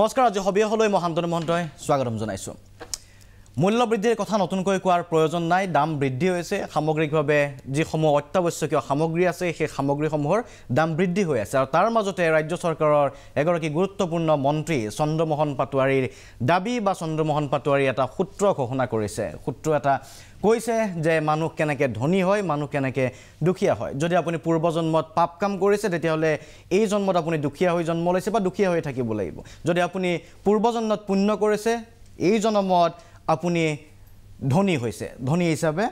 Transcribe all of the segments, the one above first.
নমস্কাৰ আজি সবিয়হলৈ মই শান্তনু মহন্তই স্বাগতম জনাইছোঁ মূল্য বৃদ্ধিৰ কথা নতুনকৈ কোৱাৰ প্ৰয়োজন নাই দাম বৃদ্ধি হৈছে সামগ্ৰিকভাৱে যিসমূহ অত্যাৱশ্যকীয় সামগ্ৰী আছে সেই সামগ্ৰীসমূহৰ দাম বৃদ্ধি হৈ আছে আৰু তাৰ মাজতে ৰাজ্য চৰকাৰৰ এগৰাকী গুৰুত্বপূৰ্ণ মন্ত্ৰী চন্দ্ৰমোহন পাটোৱাৰীৰ দাবী বা চন্দ্ৰমোহন পাটোৱাৰী এটা সূত্ৰ ঘোষণা কৰিছে সূত্ৰ এটা কৈছে যে মানুহ কেনেকৈ ধনী হয় মানুহ কেনেকৈ দুখীয়া হয় যদি আপুনি পূৰ্বজন্মত পাপ কাম কৰিছে তেতিয়াহ'লে এই জন্মত আপুনি দুখীয়া হৈ জন্ম লৈছে বা দুখীয়া হৈ থাকিব লাগিব যদি আপুনি পূৰ্বজন্মত পুণ্য কৰিছে এই জন্মত আপুনি ধনী হৈছে ধনী হিচাপে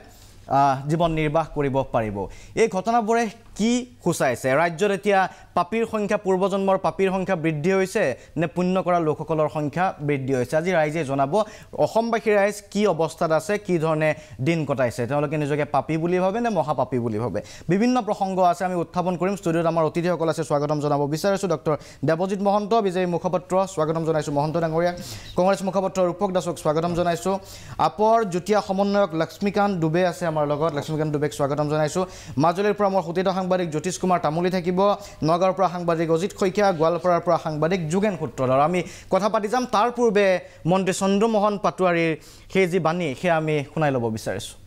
জীৱন নিৰ্বাহ কৰিব পাৰিব এই ঘটনাবোৰে কি সূচাইছে ৰাজ্যত এতিয়া পাপীৰ সংখ্যা পূৰ্বজন্মৰ পাপীৰ সংখ্যা বৃদ্ধি হৈছে নে পুণ্য কৰা লোকসকলৰ সংখ্যা বৃদ্ধি হৈছে আজি ৰাইজে জনাব অসমবাসী ৰাইজ কি অৱস্থাত আছে কি ধৰণে দিন কটাইছে তেওঁলোকে নিজকে পাপী বুলি ভাবে নে মহাপাপী বুলি ভাবে বিভিন্ন প্ৰসংগ আছে আমি উত্থাপন কৰিম ষ্টুডিঅ'ত আমাৰ অতিথিসকল আছে স্বাগতম জনাব বিচাৰিছোঁ ডক্টৰ দেৱজিত মহন্ত বিজেপি মুখপাত্ৰ স্বাগতম জনাইছোঁ মহন্ত ডাঙৰীয়া কংগ্ৰেছ মুখপাত্ৰ ৰূপক দাসক স্বাগতম জনাইছোঁ আপৰ যুটীয়া সমন্বয়ক লক্ষ্মীকান্ত দুবে আছে আমাৰ লগত লক্ষ্মীকান্ত দুবেক স্বাগতম জনাইছোঁ মাজুলীৰ পৰা মোৰ সুতিত সাংবাদিক জ্যোতিষ কুমাৰ তামুলী থাকিব নগাঁৱৰ পৰা সাংবাদিক অজিত শইকীয়া গোৱালপাৰাৰ পৰা সাংবাদিক যোগেন সূত্ৰধৰ আৰু আমি কথা পাতি যাম তাৰ পূৰ্বে মন্ত্ৰী চন্দ্ৰমোহন পাটোৱাৰীৰ সেই যি বাণী সেয়া আমি শুনাই ল'ব বিচাৰিছোঁ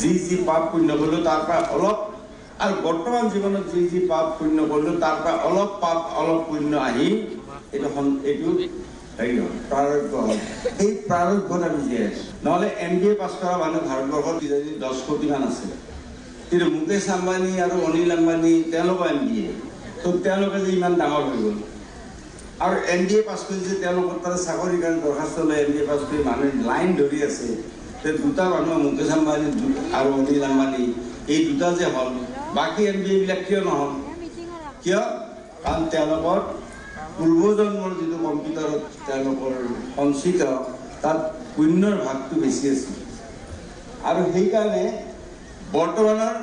যি যি পাপ পুণ্য কৰিলোঁ তাৰ পৰা অলপ আৰু বৰ্তমান জীৱনত যি যি পাপ পুণ্য কৰিলোঁ তাৰ পৰা অলপ পাপ অলপ পুণ্য আহি এইটো এইটো এই প্ৰাৰোগ্যত আমি জীয়াই আছোঁ নহ'লে এম বি এ পাছ কৰা মানুহ ভাৰতবৰ্ষত দহ কোটিমান আছিলে কিন্তু মুকেশ আম্বানী আৰু অনিল আম্বানী তেওঁলোকো এম বি এ তো তেওঁলোকে যে ইমান ডাঙৰ হৈ গ'ল আৰু এম বি এ পাছ কৰিছে তেওঁলোকৰ তাৰ চাকৰিৰ কাৰণে দৰখাস্ত লৈ এম বি এ পাছ কৰি মানুহে লাইন ধৰি আছে যে দুটা মানুহ মুকেশ আম্বানী আৰু অনিল আম্বানী এই দুটা যে হ'ল বাকী এম বি এবিলাক কিয় নহ'ল কিয় কাৰণ তেওঁলোকৰ পূৰ্বজন্মৰ যিটো কম্পিউটাৰত তেওঁলোকৰ সঞ্চিত তাত পুণ্যৰ ভাগটো বেছি আছিল আৰু সেইকাৰণে বৰ্তমানৰ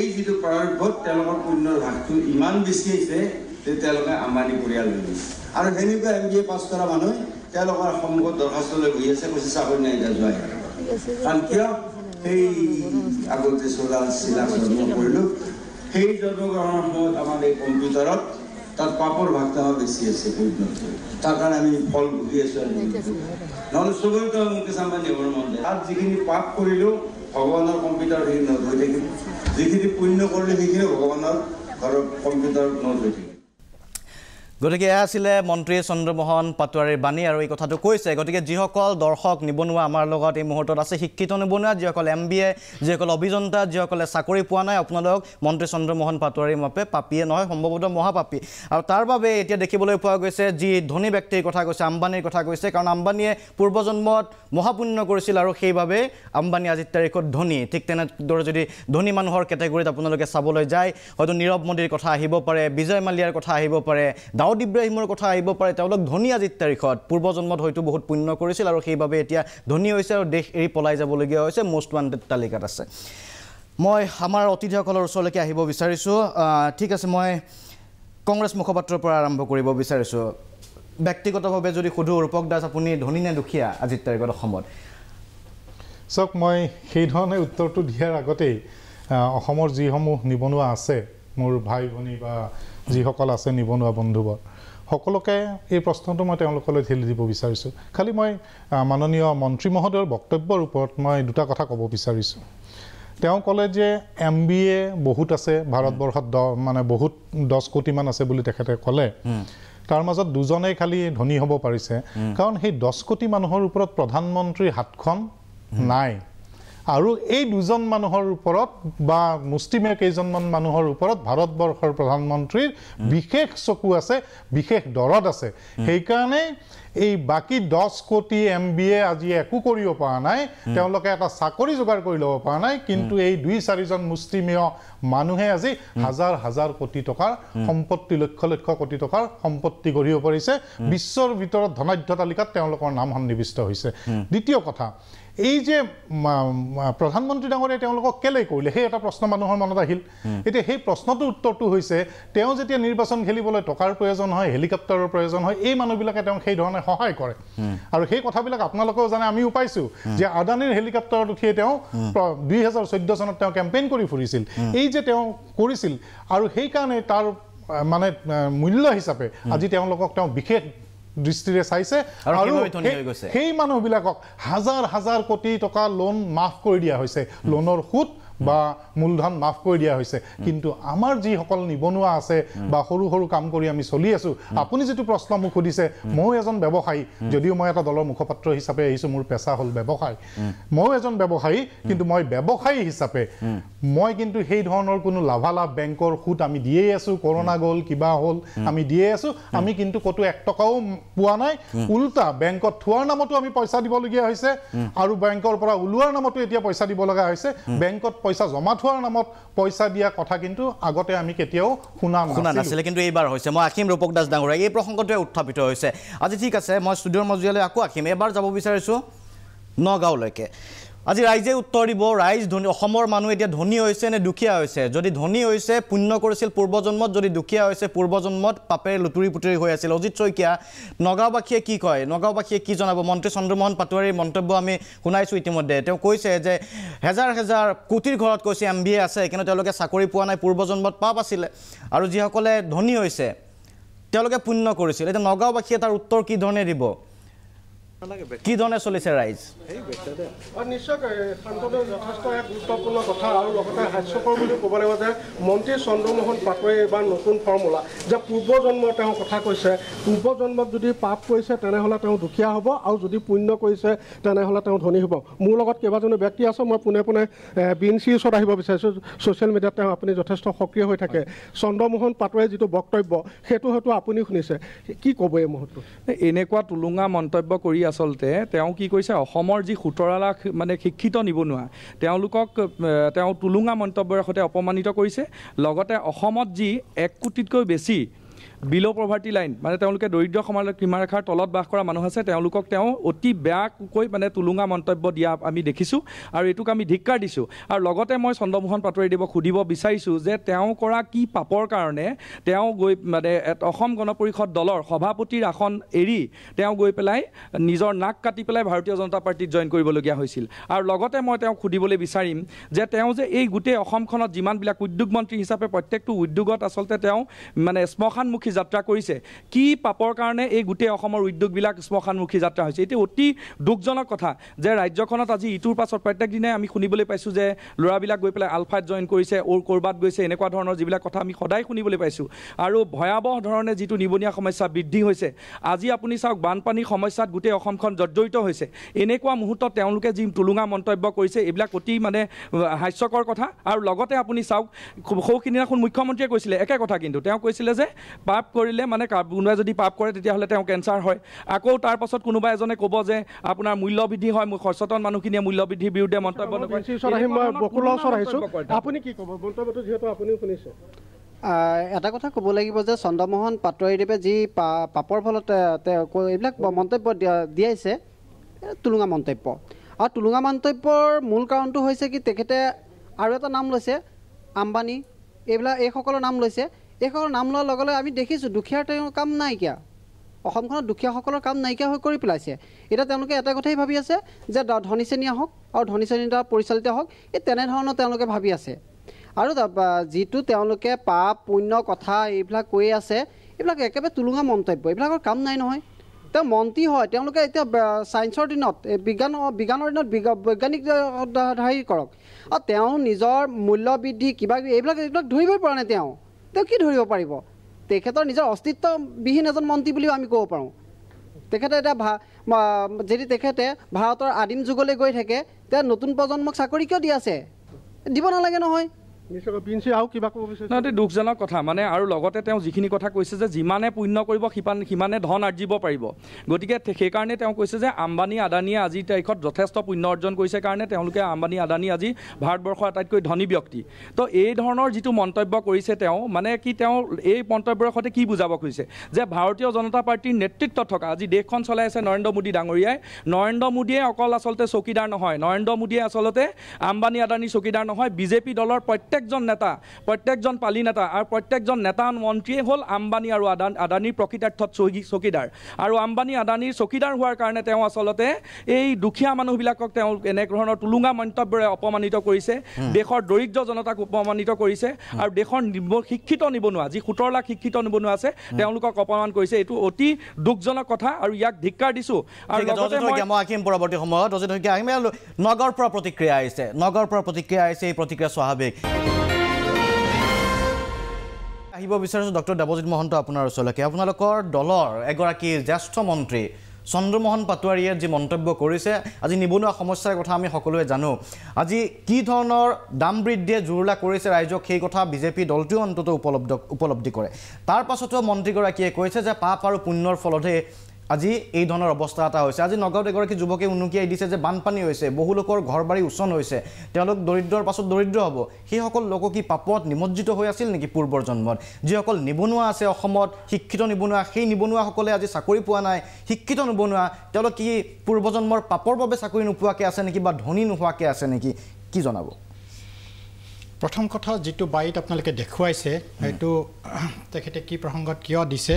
এই যিটো যদি তেওঁলোকৰ পুণ্যৰ ভাগটো ইমান বেছি হৈছে যে তেওঁলোকে আমানি পৰিয়াল আৰু সেনেকুৱা এম বি এ পাছ পাঁচ কৰা মানুষেৰ সম্মুখ দৰখাস্ত গিয়ে আছে কৈছে চাকৰি নাই এটা যায় কাৰণ কিয় সেই আগতে চলা চিলা জন্ম কৰিলোঁ সেই জন্মগ্ৰহণৰ সময়ত আমাৰ এই কম্পিউটাৰত তার পাপড় ভাগতে হবে সিএসএ পর্যন্ত তার কারণে আমি ফল ভুগিয়ে নন সুগন্ত মুকেশ পাপ করিলেও ভগবানের কম্পিউটার সেই নদ হয়ে থাকে যেখানে পুণ্য করলে সেইখানে ভগবানের ঘরের কম্পিউটার নদ হয়ে থাকে গতিকে এয়া আছিলে মন্ত্ৰী চন্দ্ৰমোহন পাটোৱাৰীৰ বাণী আৰু এই কথাটো কৈছে গতিকে যিসকল দৰ্শক নিবনুৱা আমাৰ লগত এই মুহূৰ্তত আছে শিক্ষিত নিবনুৱা যিসকল এম বি এ যিসকল অভিযন্তা যিসকলে চাকৰি পোৱা নাই আপোনালোক মন্ত্ৰী চন্দ্ৰমোহন পাটোৱাৰীৰ মাপে পাপীয়ে নহয় সম্ভৱতঃ মহাপাপী আৰু তাৰ বাবে এতিয়া দেখিবলৈ পোৱা গৈছে যি ধনী ব্যক্তিৰ কথা কৈছে আম্বানীৰ কথা কৈছে কাৰণ আম্বানীয়ে পূৰ্বজন্মত মহাপুণ্য কৰিছিল আৰু সেইবাবে আম্বানী আজিৰ তাৰিখত ধনী ঠিক তেনেদৰে যদি ধনী মানুহৰ কেটেগৰীত আপোনালোকে চাবলৈ যায় হয়তো নীৰৱ মোদীৰ কথা আহিব পাৰে বিজয় মালিয়াৰ কথা আহিব পাৰে দাউদ ইব্ৰাহিমৰ কথা আহিব পাৰে তেওঁলোক ধনী আজিৰ তাৰিখত পূৰ্বজন্মত হয়তো বহুত পুণ্য কৰিছিল আৰু সেইবাবে এতিয়া ধনী হৈছে আৰু দেশ এৰি পলাই যাবলগীয়া হৈছে মষ্ট ৱানটেড তালিকাত আছে মই আমাৰ অতিথিসকলৰ ওচৰলৈকে আহিব বিচাৰিছোঁ ঠিক আছে মই কংগ্ৰেছ মুখপাত্ৰৰ পৰা আৰম্ভ কৰিব বিচাৰিছোঁ ব্যক্তিগতভাৱে যদি সোধো ৰূপক দাস আপুনি ধনী নে দুখীয়া আজিৰ তাৰিখত অসমত চাওক মই সেইধৰণে উত্তৰটো দিয়াৰ আগতেই অসমৰ যিসমূহ নিবনুৱা আছে মোৰ ভাই ভনী বা যিসকল আছে নিবনুৱা বন্ধুবৰ সকলোকে এই প্ৰশ্নটো মই তেওঁলোকলৈ ঠেলি দিব বিচাৰিছোঁ খালি মই মাননীয় মন্ত্ৰী মহোদয়ৰ বক্তব্যৰ ওপৰত মই দুটা কথা ক'ব বিচাৰিছোঁ তেওঁ ক'লে যে এম বি এ বহুত আছে ভাৰতবৰ্ষত দহ মানে বহুত দহ কোটিমান আছে বুলি তেখেতে ক'লে তাৰ মাজত দুজনেই খালি ধনী হ'ব পাৰিছে কাৰণ সেই দহ কোটি মানুহৰ ওপৰত প্ৰধানমন্ত্ৰীৰ হাতখন নাই আৰু এই দুজন মানুহৰ ওপৰত বা মুষ্টিমেয় কেইজনমান মানুহৰ ওপৰত ভাৰতবৰ্ষৰ প্ৰধানমন্ত্ৰীৰ বিশেষ চকু আছে বিশেষ দৰদ আছে সেইকাৰণে এই বাকী দহ কোটি এম বি এ আজি একো কৰিব পৰা নাই তেওঁলোকে এটা চাকৰি যোগাৰ কৰি ল'ব পৰা নাই কিন্তু এই দুই চাৰিজন মুছলিমীয় মানুহে আজি হাজাৰ হাজাৰ কোটি টকাৰ সম্পত্তি লক্ষ লক্ষ কোটি টকাৰ সম্পত্তি গঢ়িব পাৰিছে বিশ্বৰ ভিতৰত ধনাঢ্য তালিকাত তেওঁলোকৰ নাম সন্নিৱিষ্ট হৈছে দ্বিতীয় কথা এই যে প্ৰধানমন্ত্ৰী ডাঙৰীয়া তেওঁলোকক কেলৈ কৰিলে সেই এটা প্ৰশ্ন মানুহৰ মনত আহিল এতিয়া সেই প্ৰশ্নটোৰ উত্তৰটো হৈছে তেওঁ যেতিয়া নিৰ্বাচন খেলিবলৈ টকাৰ প্ৰয়োজন হয় হেলিকপ্টাৰৰ প্ৰয়োজন হয় এই মানুহবিলাকে তেওঁক সেইধৰণে সহায় কৰে আৰু সেই কথাবিলাক আপোনালোকেও জানে আমিও পাইছোঁ যে আদানীৰ হেলিকপ্টাৰত উঠিয়ে তেওঁ দুই হাজাৰ চৈধ্য চনত তেওঁ কেম্পেইন কৰি ফুৰিছিল এই যে তেওঁ কৰিছিল আৰু সেইকাৰণে তাৰ মানে মূল্য হিচাপে আজি তেওঁলোকক তেওঁ বিশেষ দৃষ্টিৰে চাইছে আৰু সেই মানুহবিলাকক হাজাৰ হাজাৰ কোটি টকা লোন মাফ কৰি দিয়া হৈছে লোনৰ সুত বা মূলধন মাফ কৰি দিয়া হৈছে কিন্তু আমাৰ যিসকল নিবনুৱা আছে বা সৰু সৰু কাম কৰি আমি চলি আছো আপুনি যিটো প্ৰশ্ন মোক সুধিছে ময়ো এজন ব্যৱসায়ী যদিও মই এটা দলৰ মুখপাত্ৰ হিচাপে আহিছোঁ মোৰ পেচা হ'ল ব্যৱসায় ময়ো এজন ব্যৱসায়ী কিন্তু মই ব্যৱসায়ী হিচাপে মই কিন্তু সেই ধৰণৰ কোনো লাভালাভ বেংকৰ সুত আমি দিয়েই আছো কৰোণা গ'ল কিবা হ'ল আমি দিয়েই আছো আমি কিন্তু ক'তো এক টকাও পোৱা নাই উল্টা বেংকত থোৱাৰ নামতো আমি পইচা দিবলগীয়া হৈছে আৰু বেংকৰ পৰা ওলোৱাৰ নামতো এতিয়া পইচা দিব লগা হৈছে বেংকত পইচা জমা থোৱাৰ নামত পইচা দিয়া কথা কিন্তু আগতে আমি কেতিয়াও শুনা শুনা নাছিলে কিন্তু এইবাৰ হৈছে মই আসীম ৰূপক দাস ডাঙৰীয়া এই প্ৰসংগটোৱে উত্থাপিত হৈছে আজি ঠিক আছে মই ষ্টুডিঅ'ৰ মজিয়ালৈ আকৌ আসীম এবাৰ যাব বিচাৰিছোঁ নগাঁওলৈকে আজি ৰাইজে উত্তৰ দিব ৰাইজ ধনী অসমৰ মানুহ এতিয়া ধনী হৈছে নে দুখীয়া হৈছে যদি ধনী হৈছে পুণ্য কৰিছিল পূৰ্বজন্মত যদি দুখীয়া হৈছে পূৰ্বজন্মত পাপে লুতুৰি পুতুৰি হৈ আছিল অজিত শইকীয়া নগাঁওবাসীয়ে কি কয় নগাঁওবাসীয়ে কি জনাব মন্ত্ৰী চন্দ্ৰমোহন পাটোৱাৰীৰ মন্তব্য আমি শুনাইছোঁ ইতিমধ্যে তেওঁ কৈছে যে হেজাৰ হেজাৰ কোটিৰ ঘৰত কৈছে এম বি এ আছে কিন্তু তেওঁলোকে চাকৰি পোৱা নাই পূৰ্বজন্মত পাপ আছিলে আৰু যিসকলে ধনী হৈছে তেওঁলোকে পুণ্য কৰিছিল এতিয়া নগাঁওবাসীয়ে তাৰ উত্তৰ কি ধৰণে দিব কি ধৰণে চলিছে ৰাইজ তেওঁ ধনী হ'ব মোৰ লগত কেইবাজনো ব্যক্তি আছে মই পোনে পোনে বিন চিৰ ওচৰত আহিব বিচাৰিছোঁ ছ'চিয়েল মিডিয়াত তেওঁ আপুনি যথেষ্ট সক্ৰিয় হৈ থাকে চন্দ্ৰমোহন পাটোৱাৰী যিটো বক্তব্য সেইটো হয়তো আপুনি শুনিছে কি ক'ব এই মুহূৰ্তটো এনেকুৱা টুলুঙা মন্তব্য কৰি আচলতে তেওঁ কি কৈছে অসমৰ যি সোতৰ লাখ মানে শিক্ষিত নিবনুৱা তেওঁলোকক তেওঁ টুলুঙা মন্তব্যৰ সৈতে অপমানিত কৰিছে লগতে অসমত যি এক কোটিতকৈ বেছি বিল' প্ৰভাৰ্টি লাইন মানে তেওঁলোকে দৰিদ্ৰ সমাজ সীমাৰেখাৰ তলত বাস কৰা মানুহ আছে তেওঁলোকক তেওঁ অতি বেয়াকৈ মানে তুলুঙা মন্তব্য দিয়া আমি দেখিছোঁ আৰু এইটোক আমি ধিক্কাৰ দিছোঁ আৰু লগতে মই চন্দ্ৰমোহন পাটোৱাৰীদেৱক সুধিব বিচাৰিছোঁ যে তেওঁ কৰা কি পাপৰ কাৰণে তেওঁ গৈ মানে অসম গণ পৰিষদ দলৰ সভাপতিৰ আসন এৰি তেওঁ গৈ পেলাই নিজৰ নাক কাটি পেলাই ভাৰতীয় জনতা পাৰ্টীত জইন কৰিবলগীয়া হৈছিল আৰু লগতে মই তেওঁক সুধিবলৈ বিচাৰিম যে তেওঁ যে এই গোটেই অসমখনত যিমানবিলাক উদ্যোগ মন্ত্ৰী হিচাপে প্ৰত্যেকটো উদ্যোগত আচলতে তেওঁ মানে শ্মশানমুখী যাত্ৰা কৰিছে কি পাপৰ কাৰণে এই গোটেই অসমৰ উদ্যোগবিলাক শ্মশানমুখী যাত্ৰা হৈছে এইটো অতি দুখজনক কথা যে ৰাজ্যখনত আজি ইটোৰ পাছত প্ৰত্যেক দিনাই আমি শুনিবলৈ পাইছোঁ যে ল'ৰাবিলাক গৈ পেলাই আলফাত জইন কৰিছে অ'ৰ ক'ৰবাত গৈছে এনেকুৱা ধৰণৰ যিবিলাক কথা আমি সদায় শুনিবলৈ পাইছোঁ আৰু ভয়াৱহ ধৰণে যিটো নিবনুৱা সমস্যা বৃদ্ধি হৈছে আজি আপুনি চাওক বানপানীৰ সমস্যাত গোটেই অসমখন জৰ্জৰিত হৈছে এনেকুৱা মুহূৰ্তত তেওঁলোকে যি টুলুঙা মন্তব্য কৰিছে এইবিলাক অতি মানে হাস্যকৰ কথা আৰু লগতে আপুনি চাওক সৌখিনিদিনাখন মুখ্যমন্ত্ৰীয়ে কৈছিলে একে কথা কিন্তু তেওঁ কৈছিলে যে পাপ কৰিলে মানে কোনোবাই যদি পাপ কৰে তেতিয়াহ'লে তেওঁ কেঞ্চাৰ হয় আকৌ তাৰ পাছত কোনোবা এজনে ক'ব যে আপোনাৰ মূল্যবৃদ্ধি হয় মোৰ সচেতন মানুহখিনিয়ে মূল্যবৃদ্ধিৰ বিৰুদ্ধে মন্তব্য এটা কথা ক'ব লাগিব যে চন্দ্ৰমোহন পাটোৱাৰীদেৱে যি পাপৰ ফলত তেওঁ এইবিলাক মন্তব্য দিয়াইছে টুলুঙা মন্তব্য আৰু টুলুঙা মন্তব্যৰ মূল কাৰণটো হৈছে কি তেখেতে আৰু এটা নাম লৈছে আম্বানী এইবিলাক এইসকলৰ নাম লৈছে এইসকলৰ নাম লোৱাৰ লগে লগে আমি দেখিছোঁ দুখীয়াৰ তেওঁ কাম নাইকিয়া অসমখনত দুখীয়াসকলৰ কাম নাইকিয়া হৈ কৰি পেলাইছে এতিয়া তেওঁলোকে এটা কথাই ভাবি আছে যে ধনী শ্ৰেণী আহক আৰু ধনী শ্ৰেণীৰ দ্বাৰা পৰিচালিত হওক এই তেনেধৰণৰ তেওঁলোকে ভাবি আছে আৰু যিটো তেওঁলোকে পাপ পুণ্য কথা এইবিলাক কৈয়ে আছে এইবিলাক একেবাৰে তুলুঙা মন্তব্য এইবিলাকৰ কাম নাই নহয় তেওঁ মন্ত্ৰী হয় তেওঁলোকে এতিয়া ছায়েন্সৰ দিনত বিজ্ঞান বিজ্ঞানৰ দিনত বৈজ্ঞানিক হেৰি কৰক আৰু তেওঁ নিজৰ মূল্য বৃদ্ধি কিবা কিবি এইবিলাক এইবিলাক ধৰিবই পৰা নাই তেওঁ তেওঁ কি ধৰিব পাৰিব তেখেতৰ নিজৰ অস্তিত্ববিহীন এজন মন্ত্ৰী বুলিও আমি ক'ব পাৰোঁ তেখেতে এতিয়া ভা যদি তেখেতে ভাৰতৰ আদিম যুগলৈ গৈ থাকে তেতিয়া নতুন প্ৰজন্মক চাকৰি কিয় দি আছে দিব নালাগে নহয় দুখজনক কথা মানে আৰু লগতে তেওঁ যিখিনি কথা কৈছে যে যিমানে পুণ্য কৰিব সিমান সিমানে ধন আৰ্জিব পাৰিব গতিকে সেইকাৰণে তেওঁ কৈছে যে আম্বানী আদানীয়ে আজিৰ তাৰিখত যথেষ্ট পুণ্য অৰ্জন কৰিছে কাৰণে তেওঁলোকে আম্বানী আদানী আজি ভাৰতবৰ্ষৰ আটাইতকৈ ধনী ব্যক্তি তো এই ধৰণৰ যিটো মন্তব্য কৰিছে তেওঁ মানে কি তেওঁ এই মন্তব্যৰ সৈতে কি বুজাব খুজিছে যে ভাৰতীয় জনতা পাৰ্টীৰ নেতৃত্ব থকা আজি দেশখন চলাই আছে নৰেন্দ্ৰ মোদী ডাঙৰীয়াই নৰেন্দ্ৰ মোদীয়ে অকল আচলতে চকীদাৰ নহয় নৰেন্দ্ৰ মোদীয়ে আচলতে আম্বানী আদানী চকীদাৰ নহয় বিজেপি দলৰ প্ৰত্যেক প্ৰত্যেকজন নেতা প্ৰত্যেকজন পালি নেতা আৰু প্ৰত্যেকজন নেতা মন্ত্ৰীয়ে হ'ল আম্বানী আৰু আদান আদানীৰ প্ৰকৃতাৰ্থত চকীদাৰ আৰু আম্বানী আদানীৰ চকীদাৰ হোৱাৰ কাৰণে তেওঁ আচলতে এই দুখীয়া মানুহবিলাকক তেওঁ এনেধৰণৰ তুলুঙা মন্তব্যৰে অপমানিত কৰিছে দেশৰ দৰিদ্ৰ জনতাক অপমানিত কৰিছে আৰু দেশৰ শিক্ষিত নিবনুৱা যি সোতৰ লাখ শিক্ষিত নিবনুৱা আছে তেওঁলোকক অপমান কৰিছে এইটো অতি দুখজনক কথা আৰু ইয়াক ধিক্কাৰ দিছোঁ আৰু নগৰ পৰা প্ৰতিক্ৰিয়া আহিছে নগৰ পৰা প্ৰতিক্ৰিয়া আহিছে এই প্ৰতিক্ৰিয়া স্বাভাৱিক আহিব বিচাৰিছোঁ ডক্টৰ দেৱজিৎ মহন্ত আপোনাৰ ওচৰলৈকে আপোনালোকৰ দলৰ এগৰাকী জ্যেষ্ঠ মন্ত্ৰী চন্দ্ৰমোহন পাটোৱাৰীয়ে যি মন্তব্য কৰিছে আজি নিবনুৱা সমস্যাৰ কথা আমি সকলোৱে জানো আজি কি ধৰণৰ দাম বৃদ্ধিয়ে জুৰুলা কৰিছে ৰাইজক সেই কথা বিজেপি দলটোৱে অন্ততঃ উপলব্ধ উপলব্ধি কৰে তাৰ পাছতো মন্ত্ৰীগৰাকীয়ে কৈছে যে পাপ আৰু পুণ্যৰ ফলতহে আজি এই ধৰণৰ অৱস্থা এটা হৈছে আজি নগাঁৱত এগৰাকী যুৱকে উনুকিয়াই দিছে যে বানপানী হৈছে বহু লোকৰ ঘৰ বাৰী উচন হৈছে তেওঁলোক দৰিদ্ৰৰ পাছত দৰিদ্ৰ হ'ব সেইসকল লোক কি পাপত নিমজ্জিত হৈ আছিল নেকি পূৰ্বৰ জন্মত যিসকল নিবনুৱা আছে অসমত শিক্ষিত নিবনুৱা সেই নিবনুৱাসকলে আজি চাকৰি পোৱা নাই শিক্ষিত নিবনুৱা তেওঁলোক কি পূৰ্বজন্মৰ পাপৰ বাবে চাকৰি নোপোৱাকৈ আছে নেকি বা ধনী নোহোৱাকৈ আছে নেকি কি জনাব প্ৰথম কথা যিটো বাইট আপোনালোকে দেখুৱাইছে সেইটো তেখেতে কি প্ৰসংগত কিয় দিছে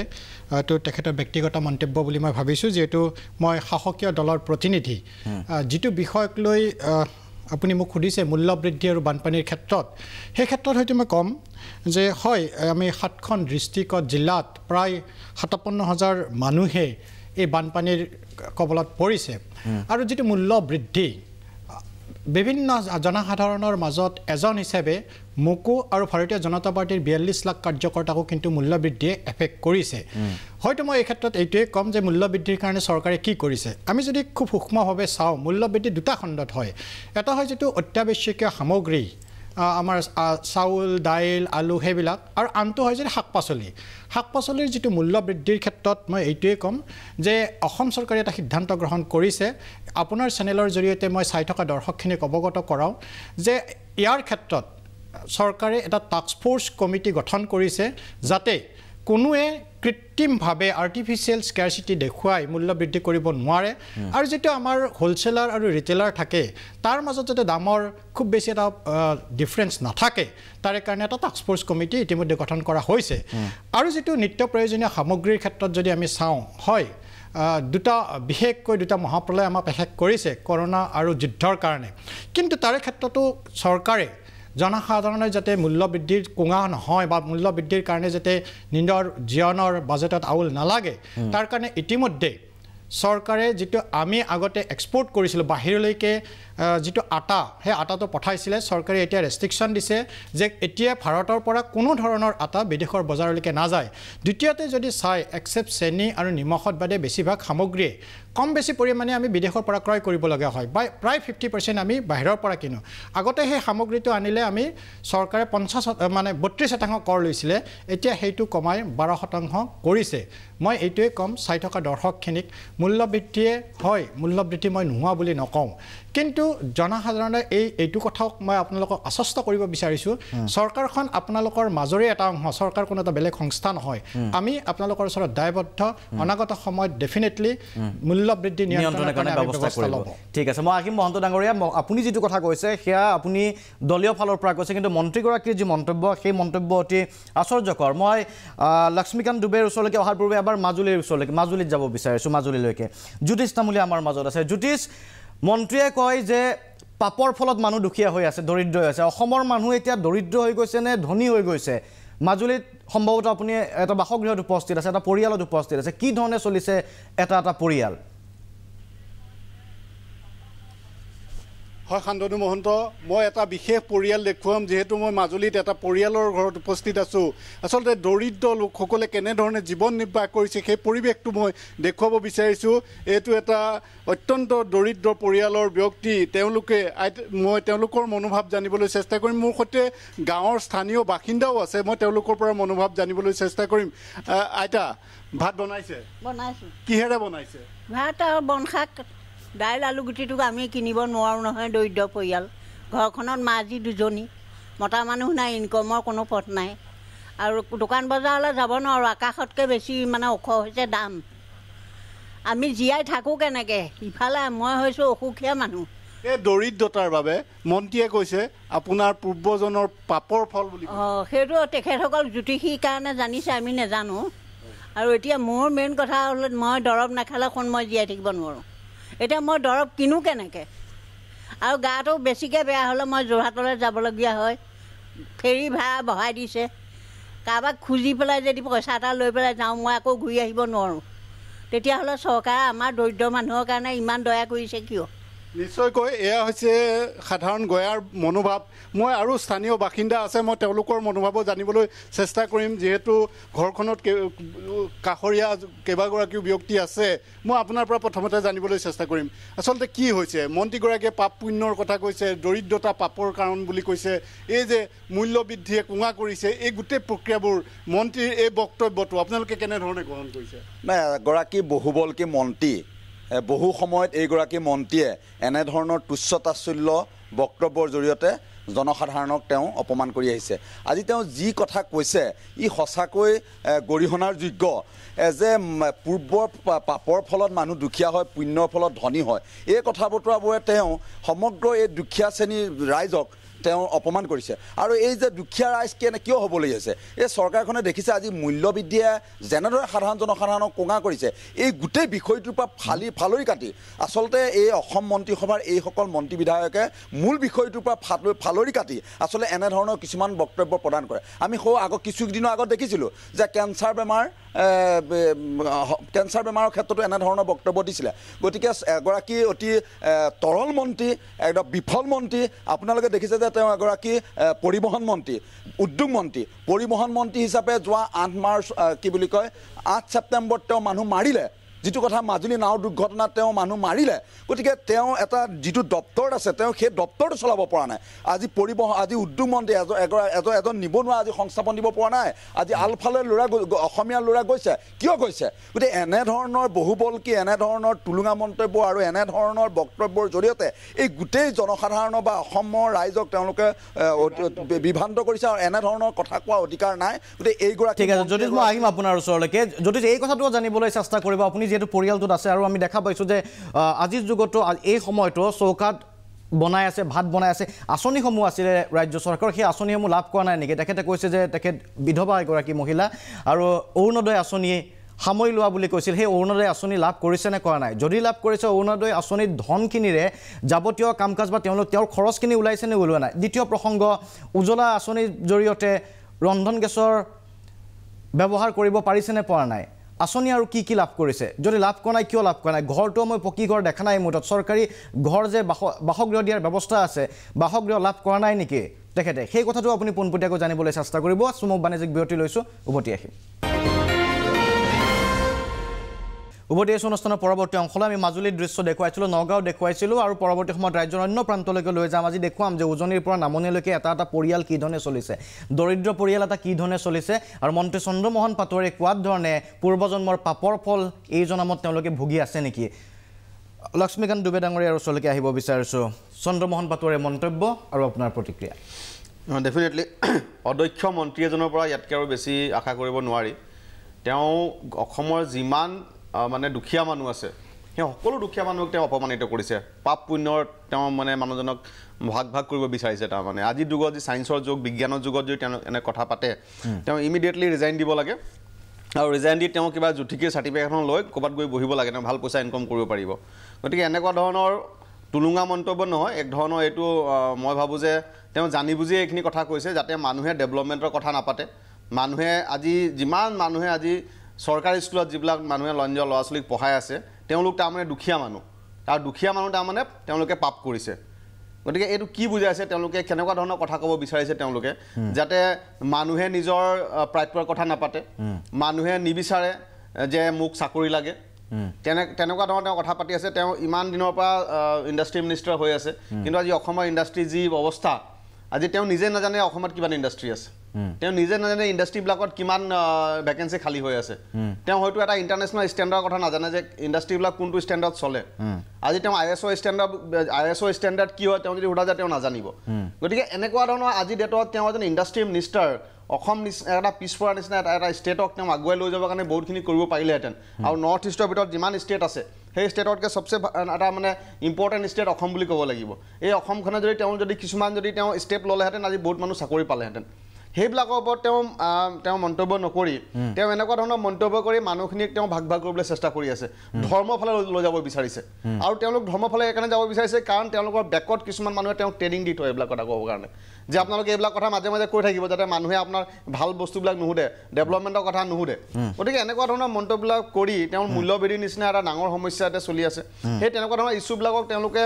এইটো তেখেতৰ ব্যক্তিগত মন্তব্য বুলি মই ভাবিছোঁ যিহেতু মই শাসকীয় দলৰ প্ৰতিনিধি যিটো বিষয়ক লৈ আপুনি মোক সুধিছে মূল্যবৃদ্ধি আৰু বানপানীৰ ক্ষেত্ৰত সেই ক্ষেত্ৰত হয়তো মই ক'ম যে হয় আমি সাতখন ডিষ্ট্ৰিক্টত জিলাত প্ৰায় সাতাৱন্ন হাজাৰ মানুহে এই বানপানীৰ কবলত পৰিছে আৰু যিটো মূল্য বৃদ্ধি বিভিন্ন জনসাধাৰণৰ মাজত এজন হিচাপে মোকো আৰু ভাৰতীয় জনতা পাৰ্টীৰ বিয়াল্লিছ লাখ কাৰ্যকৰ্তাকো কিন্তু মূল্যবৃদ্ধিয়ে এফেক্ট কৰিছে হয়তো মই এই ক্ষেত্ৰত এইটোৱে ক'ম যে মূল্যবৃদ্ধিৰ কাৰণে চৰকাৰে কি কৰিছে আমি যদি খুব সূক্ষ্মভাৱে চাওঁ মূল্যবৃদ্ধি দুটা খণ্ডত হয় এটা হয় যিটো অত্যাৱশ্যকীয় সামগ্ৰী আমাৰ চাউল দাইল আলু সেইবিলাক আৰু আনটো হয় যে শাক পাচলি শাক পাচলিৰ যিটো মূল্য বৃদ্ধিৰ ক্ষেত্ৰত মই এইটোৱেই ক'ম যে অসম চৰকাৰে এটা সিদ্ধান্ত গ্ৰহণ কৰিছে আপোনাৰ চেনেলৰ জৰিয়তে মই চাই থকা দৰ্শকখিনিক অৱগত কৰাওঁ যে ইয়াৰ ক্ষেত্ৰত চৰকাৰে এটা টাস্ক ফ'ৰ্চ কমিটি গঠন কৰিছে যাতে কোনোৱে কৃত্ৰিমভাৱে আৰ্টিফিচিয়েল স্কেৰচিটি দেখুৱাই মূল্য বৃদ্ধি কৰিব নোৱাৰে আৰু যেতিয়া আমাৰ হোলচেলাৰ আৰু ৰিটেলাৰ থাকে তাৰ মাজত যাতে দামৰ খুব বেছি এটা ডিফাৰেঞ্চ নাথাকে তাৰে কাৰণে এটা টাস্কফৰ্চ কমিটি ইতিমধ্যে গঠন কৰা হৈছে আৰু যিটো নিত্য প্ৰয়োজনীয় সামগ্ৰীৰ ক্ষেত্ৰত যদি আমি চাওঁ হয় দুটা বিশেষকৈ দুটা মহাপ্ৰলয় আমাক এশেষ কৰিছে কৰোণা আৰু যুদ্ধৰ কাৰণে কিন্তু তাৰে ক্ষেত্ৰতো চৰকাৰে জনসাধাৰণে যাতে মূল্য বৃদ্ধিৰ কোঙা নহয় বা মূল্য বৃদ্ধিৰ কাৰণে যাতে নিজৰ জীৱনৰ বাজেটত আউল নালাগে তাৰ কাৰণে ইতিমধ্যে চৰকাৰে যিটো আমি আগতে এক্সপৰ্ট কৰিছিলোঁ বাহিৰলৈকে যিটো আটা সেই আটাটো পঠাইছিলে চৰকাৰে এতিয়া ৰেষ্ট্ৰিকশ্যন দিছে যে এতিয়া ভাৰতৰ পৰা কোনো ধৰণৰ আটা বিদেশৰ বজাৰলৈকে নাযায় দ্বিতীয়তে যদি চাই একচেপ্ট চেনী আৰু নিমখত বাদে বেছিভাগ সামগ্ৰীয়ে কম বেছি পৰিমাণে আমি বিদেশৰ পৰা ক্ৰয় কৰিবলগীয়া হয় বা প্ৰায় ফিফটি পাৰ্চেণ্ট আমি বাহিৰৰ পৰা কিনো আগতে সেই সামগ্ৰীটো আনিলে আমি চৰকাৰে পঞ্চাছ মানে বত্ৰিছ শতাংশ কৰ লৈছিলে এতিয়া সেইটো কমাই বাৰ শতাংশ কৰিছে মই এইটোৱে ক'ম চাই থকা দৰ্শকখিনিক মূল্যবৃদ্ধিয়ে হয় মূল্যবৃদ্ধি মই নোহোৱা বুলি নকওঁ কিন্তু জনসাধাৰণে এই এইটো কথাও মই আপোনালোকক আশ্বস্ত কৰিব বিচাৰিছোঁ চৰকাৰখন আপোনালোকৰ মাজৰে এটা অংশ চৰকাৰ কোনো এটা বেলেগ সংস্থা নহয় আমি আপোনালোকৰ ওচৰত দায়বদ্ধ অনাগত সময়ত ডেফিনেটলি মূল্য বৃদ্ধি নিয়ন্ত্রণের কারণে ব্যবস্থা করব ঠিক আছে মই আকিম মহন্ত ডাঙ্গরিয়া আপুনি যিটো কথা কৈছে সেয়া আপুনি দলীয় ফালৰ পৰা কৈছে কিন্তু মন্ত্ৰীগৰাকীৰ যি মন্তব্য সেই মন্তব্য অতি আশ্চৰ্যকৰ মই লক্ষ্মীকান্ত দুবেৰ ওচৰলৈকে অহাৰ পূৰ্বে এবাৰ মাজুলীৰ ওচৰলৈকে মাজুলীত যাব বিচাৰিছোঁ মাজুলীলৈকে জ্যোতিষ তামুলীয়া আমাৰ মাজত আছে জ্যোতিষ মন্ত্ৰীয়ে কয় যে পাপৰ ফলত মানুহ দুখীয়া হৈ আছে দৰিদ্ৰ হৈ আছে অসমৰ মানুহ এতিয়া দৰিদ্ৰ হৈ গৈছে নে ধনী হৈ গৈছে মাজুলীত সম্ভৱতঃ আপুনি এটা বাসগৃহত উপস্থিত আছে এটা পৰিয়ালত উপস্থিত আছে কি ধৰণে চলিছে এটা এটা পৰিয়াল হয় শান্তনু মহন্ত মই এটা বিশেষ পৰিয়াল দেখুৱাম যিহেতু মই মাজুলীত এটা পৰিয়ালৰ ঘৰত উপস্থিত আছোঁ আচলতে দৰিদ্ৰ লোকসকলে কেনেধৰণে জীৱন নিৰ্বাহ কৰিছে সেই পৰিৱেশটো মই দেখুৱাব বিচাৰিছোঁ এইটো এটা অত্যন্ত দৰিদ্ৰ পৰিয়ালৰ ব্যক্তি তেওঁলোকে আই মই তেওঁলোকৰ মনোভাৱ জানিবলৈ চেষ্টা কৰিম মোৰ সৈতে গাঁৱৰ স্থানীয় বাসিন্দাও আছে মই তেওঁলোকৰ পৰা মনোভাৱ জানিবলৈ চেষ্টা কৰিম আইতা ভাত বনাইছে বনাইছোঁ কিহেৰে বনাইছে ভাত আৰু বনশাক দাইল আলুগুটিটোক আমি কিনিব নোৱাৰোঁ নহয় দৰিদ্ৰ পৰিয়াল ঘৰখনত মা যি দুজনী মতা মানুহ নাই ইনকমৰ কোনো পথ নাই আৰু দোকান বজাৰলৈ যাব নোৱাৰোঁ আকাশতকৈ বেছি মানে ওখ হৈছে দাম আমি জীয়াই থাকোঁ কেনেকৈ ইফালে মই হৈছোঁ অসুখীয়া মানুহ এই দৰিদ্ৰতাৰ বাবে মন্ত্ৰীয়ে কৈছে আপোনাৰ পূৰ্বজনৰ পাপৰ ফল বুলি অঁ সেইটো তেখেতসকল জ্যোতিষীৰ কাৰণে জানিছে আমি নেজানো আৰু এতিয়া মোৰ মেইন কথা হ'ল মই দৰৱ নাখালে কোন মই জীয়াই থাকিব নোৱাৰোঁ এতিয়া মই দৰৱ কিনো কেনেকৈ আৰু গাটো বেছিকৈ বেয়া হ'লে মই যোৰহাটলৈ যাবলগীয়া হয় ফেৰি ভাড়া বঢ়াই দিছে কাৰোবাক খুজি পেলাই যদি পইচা এটা লৈ পেলাই যাওঁ মই আকৌ ঘূৰি আহিব নোৱাৰোঁ তেতিয়াহ'লে চৰকাৰে আমাৰ দৰিদ্ৰ মানুহৰ কাৰণে ইমান দয়া কৰিছে কিয় নিশ্চয়কৈ এয়া হৈছে সাধাৰণ গঞাৰ মনোভাৱ মই আৰু স্থানীয় বাসিন্দা আছে মই তেওঁলোকৰ মনোভাৱো জানিবলৈ চেষ্টা কৰিম যিহেতু ঘৰখনত কাষৰীয়া কেইবাগৰাকীও ব্যক্তি আছে মই আপোনাৰ পৰা প্ৰথমতে জানিবলৈ চেষ্টা কৰিম আচলতে কি হৈছে মন্ত্ৰীগৰাকীয়ে পাপ পুণ্যৰ কথা কৈছে দৰিদ্ৰতা পাপৰ কাৰণ বুলি কৈছে এই যে মূল্য বৃদ্ধিয়ে কোঙা কৰিছে এই গোটেই প্ৰক্ৰিয়াবোৰ মন্ত্ৰীৰ এই বক্তব্যটো আপোনালোকে কেনেধৰণে গ্ৰহণ কৰিছে নাই এগৰাকী বহুবলকী মন্ত্ৰী বহু সময়ত এইগৰাকী মন্ত্ৰীয়ে এনেধৰণৰ তুচ্ছ তাচ্ছল্য বক্তব্যৰ জৰিয়তে জনসাধাৰণক তেওঁ অপমান কৰি আহিছে আজি তেওঁ যি কথা কৈছে ই সঁচাকৈ গৰিহণাৰ যোগ্য যে পূৰ্বৰ পাপৰ ফলত মানুহ দুখীয়া হয় পুণ্যৰ ফলত ধনী হয় এই কথা বতৰাবোৰে তেওঁ সমগ্ৰ এই দুখীয়া শ্ৰেণীৰ ৰাইজক তেওঁ অপমান কৰিছে আৰু এই যে দুখীয়া ৰাইজ কেনে কিয় হ'বলৈ আছে এই চৰকাৰখনে দেখিছে আজি মূল্যবৃদ্ধিয়ে যেনেদৰে সাধাৰণ জনসাধাৰণক কোঙা কৰিছে এই গোটেই বিষয়টোৰ পৰা ফালি ফালৰি কাটি আচলতে এই অসম মন্ত্ৰীসভাৰ এইসকল মন্ত্ৰী বিধায়কে মূল বিষয়টোৰ পৰা ফালৈ ফালৰি কাটি আচলতে এনেধৰণৰ কিছুমান বক্তব্য প্ৰদান কৰে আমি সৌ আগত কিছুদিনৰ আগত দেখিছিলোঁ যে কেঞ্চাৰ বেমাৰ কেঞ্চাৰ বেমাৰৰ ক্ষেত্ৰতো এনেধৰণৰ বক্তব্য দিছিলে গতিকে এগৰাকী অতি তৰল মন্ত্ৰী একদম বিফল মন্ত্ৰী আপোনালোকে দেখিছে যে তেওঁ এগৰাকী পৰিবহণ মন্ত্ৰী উদ্যোগ মন্ত্ৰী পৰিবহণ মন্ত্ৰী হিচাপে যোৱা আঠ মাৰ্চ কি বুলি কয় আঠ ছেপ্টেম্বৰত তেওঁ মানুহ মাৰিলে যিটো কথা মাজুলী নাও দুৰ্ঘটনাত তেওঁ মানুহ মাৰিলে গতিকে তেওঁ এটা যিটো দপ্তৰ আছে তেওঁ সেই দপ্তৰটো চলাব পৰা নাই আজি পৰিবহণ আজি উদ্যোগ মন্ত্ৰী এজন এগৰাকী এজন নিবনুৱা আজি সংস্থাপন দিব পৰা নাই আজি আলফালে ল'ৰা অসমীয়া ল'ৰা গৈছে কিয় গৈছে গতিকে এনেধৰণৰ বহুবলকী এনেধৰণৰ টুলুঙা মন্তব্য আৰু এনেধৰণৰ বক্তব্যৰ জৰিয়তে এই গোটেই জনসাধাৰণৰ বা অসমৰ ৰাইজক তেওঁলোকে বিভ্ৰান্ত কৰিছে আৰু এনেধৰণৰ কথা কোৱাৰ অধিকাৰ নাই গতিকে এইগৰাকী মই আহিম আপোনাৰ ওচৰলৈকে যদি এই কথাটো জানিবলৈ চেষ্টা কৰিব আপুনি যিহেতু পৰিয়ালটোত আছে আৰু আমি দেখা পাইছোঁ যে আজিৰ যুগতো এই সময়তো চৌকাত বনাই আছে ভাত বনাই আছে আঁচনিসমূহ আছিলে ৰাজ্য চৰকাৰৰ সেই আঁচনিসমূহ লাভ কৰা নাই নেকি তেখেতে কৈছে যে তেখেত বিধৱা এগৰাকী মহিলা আৰু অৰুণোদয় আঁচনি সামৰি লোৱা বুলি কৈছিল সেই অৰুণোদয় আঁচনি লাভ কৰিছে নে কৰা নাই যদি লাভ কৰিছে অৰুণোদয় আঁচনিৰ ধনখিনিৰে যাৱতীয় কাম কাজ বা তেওঁলোক তেওঁৰ খৰচখিনি ওলাইছেনে ওলোৱা নাই দ্বিতীয় প্ৰসংগ উজলা আঁচনিৰ জৰিয়তে ৰন্ধন গেছৰ ব্যৱহাৰ কৰিব পাৰিছেনে পৰা নাই আঁচনি আৰু কি কি লাভ কৰিছে যদি লাভ কৰা নাই কিয় লাভ কৰা নাই ঘৰটো মই পকী ঘৰ দেখা নাই মুঠত চৰকাৰী ঘৰ যে বাস বাসগৃহ দিয়াৰ ব্যৱস্থা আছে বাসগৃহ লাভ কৰা নাই নেকি তেখেতে সেই কথাটো আপুনি পোনপটীয়াকৈ জানিবলৈ চেষ্টা কৰিব চুমক বাণিজ্যিক বিৰতি লৈছোঁ উভতি আহিম উভতি আহিছোঁ অনুষ্ঠানৰ পৰৱৰ্তী অংশলৈ আমি মাজুলীৰ দৃশ্য দেখুৱাইছিলোঁ নগাঁও দেখুৱাইছিলোঁ আৰু পৰৱৰ্তী সময়ত ৰাজ্যৰ অন্য প্ৰান্তলৈকে লৈ যাম আজি দেখুৱাম যে উজনিৰ পৰা নামনিলৈকে এটা এটা পৰিয়াল কি ধৰণে চলিছে দৰিদ্ৰ পৰিয়াল এটা কি ধৰণে চলিছে আৰু মন্ত্ৰী চন্দ্ৰমোহন পাটোৱাৰীয়ে কোৱাত ধৰণে পূৰ্বজন্মৰ পাপৰ ফল এইজনামত তেওঁলোকে ভুগি আছে নেকি লক্ষ্মীকান্ত দুবে আৰু ওচৰলৈকে আহিব বিচাৰিছোঁ চন্দ্ৰমোহন পাটোৱাৰীৰ মন্তব্য আৰু আপোনাৰ প্ৰতিক্ৰিয়া ডেফিনেটলি অধ্যক্ষ মন্ত্ৰী এজনৰ পৰা ইয়াতকৈ আৰু বেছি আশা কৰিব নোৱাৰি তেওঁ অসমৰ যিমান মানে দুখীয়া মানুহ আছে সেই সকলো দুখীয়া মানুহক তেওঁ অপমানিত কৰিছে পাপ পুণ্যৰ তেওঁ মানে মানুহজনক ভাগ ভাগ কৰিব বিচাৰিছে তাৰমানে আজিৰ যুগত যি চায়েন্সৰ যুগ বিজ্ঞানৰ যুগত যদি তেওঁ এনে কথা পাতে তেওঁ ইমিডিয়েটলি ৰিজাইন দিব লাগে আৰু ৰিজাইন দি তেওঁ কিবা জুঠিকে চাৰ্টিফিকেটখন লৈ ক'ৰবাত গৈ বহিব লাগে তেওঁ ভাল পইচা ইনকম কৰিব পাৰিব গতিকে এনেকুৱা ধৰণৰ টুলুঙা মন্তব্য নহয় এক ধৰণৰ এইটো মই ভাবোঁ যে তেওঁ জানি বুজিয়ে এইখিনি কথা কৈছে যাতে মানুহে ডেভেলপমেণ্টৰ কথা নাপাতে মানুহে আজি যিমান মানুহে আজি চৰকাৰী স্কুলত যিবিলাক মানুহে নিজৰ ল'ৰা ছোৱালীক পঢ়াই আছে তেওঁলোক তাৰমানে দুখীয়া মানুহ আৰু দুখীয়া মানুহ তাৰমানে তেওঁলোকে পাপ কৰিছে গতিকে এইটো কি বুজাইছে তেওঁলোকে কেনেকুৱা ধৰণৰ কথা ক'ব বিচাৰিছে তেওঁলোকে যাতে মানুহে নিজৰ প্ৰাপ্যৰ কথা নাপাতে মানুহে নিবিচাৰে যে মোক চাকৰি লাগে তেনে তেনেকুৱা ধৰণৰ তেওঁ কথা পাতি আছে তেওঁ ইমান দিনৰ পৰা ইণ্ডাষ্ট্ৰি মিনিষ্টাৰ হৈ আছে কিন্তু আজি অসমৰ ইণ্ডাষ্ট্ৰী যি অৱস্থা আজি তেওঁ নিজে নাজানে অসমত কিমান ইণ্ডাষ্ট্ৰী আছে তেওঁ নিজে নাজানে ইণ্ডাষ্ট্ৰীবিলাকত কিমান ভেকেঞ্চি খালী হৈ আছে তেওঁ হয়তো এটা ইণ্টাৰনেশ্যনেল ষ্টেণ্ডাৰ্ড কথা নাজানে যে ইণ্ডাষ্ট্ৰীবিলাক কোনটো ষ্টেণ্ডাৰ্ড চলে আজি তেওঁ I S O' standard I S O' standard কি হয় তেওঁ যদি সোধা যায় তেওঁ নাজানিব গতিকে এনেকুৱা ধৰণৰ আজি ডেটত তেওঁ এজন ইণ্ডাষ্ট্ৰি মিনিষ্টাৰ অসম এটা পিছপৰা নিচিনা এটা এটা ষ্টেটক তেওঁ আগুৱাই লৈ যাবৰ কাৰণে বহুতখিনি কৰিব পাৰিলেহেঁতেন আৰু নৰ্থ ইষ্টৰ ভিতৰত যিমান ষ্টেট আছে সেই ষ্টেটতকে চবচে এটা মানে ইম্পৰ্টেণ্ট ষ্টেট অসম বুলি ক'ব লাগিব এই অসমখনে যদি তেওঁ যদি কিছুমান যদি তেওঁ ষ্টেপ ল'লেহেঁতেন আজি বহুত মানুহ চাকৰি পালেহেঁতেন সেইবিলাকৰ ওপৰত তেওঁ তেওঁ মন্তব্য নকৰি তেওঁ এনেকুৱা ধৰণৰ মন্তব্য কৰি মানুহখিনিক তেওঁ ভাগ ভাগ কৰিবলৈ চেষ্টা কৰি আছে ধৰ্মৰ ফালে লৈ যাব বিচাৰিছে আৰু তেওঁলোক ধৰ্মৰ ফালে সেইকাৰণে যাব বিচাৰিছে কাৰণ তেওঁলোকৰ বেকত কিছুমান মানুহে তেওঁক ট্ৰেইনিং দি থয় এইবিলাক কথা ক'বৰ কাৰণে যে আপোনালোকে এইবিলাক কথা মাজে মাজে কৈ থাকিব যাতে মানুহে আপোনাৰ ভাল বস্তুবিলাক নুসুধে ডেভেলপমেণ্টৰ কথা নুসুধে গতিকে এনেকুৱা ধৰণৰ মন্তব্যবিলাক কৰি তেওঁৰ মূল্যবৃদ্ধিৰ নিচিনা এটা ডাঙৰ সমস্যা এটা চলি আছে সেই তেনেকুৱা ধৰণৰ ইছ্যুবিলাকক তেওঁলোকে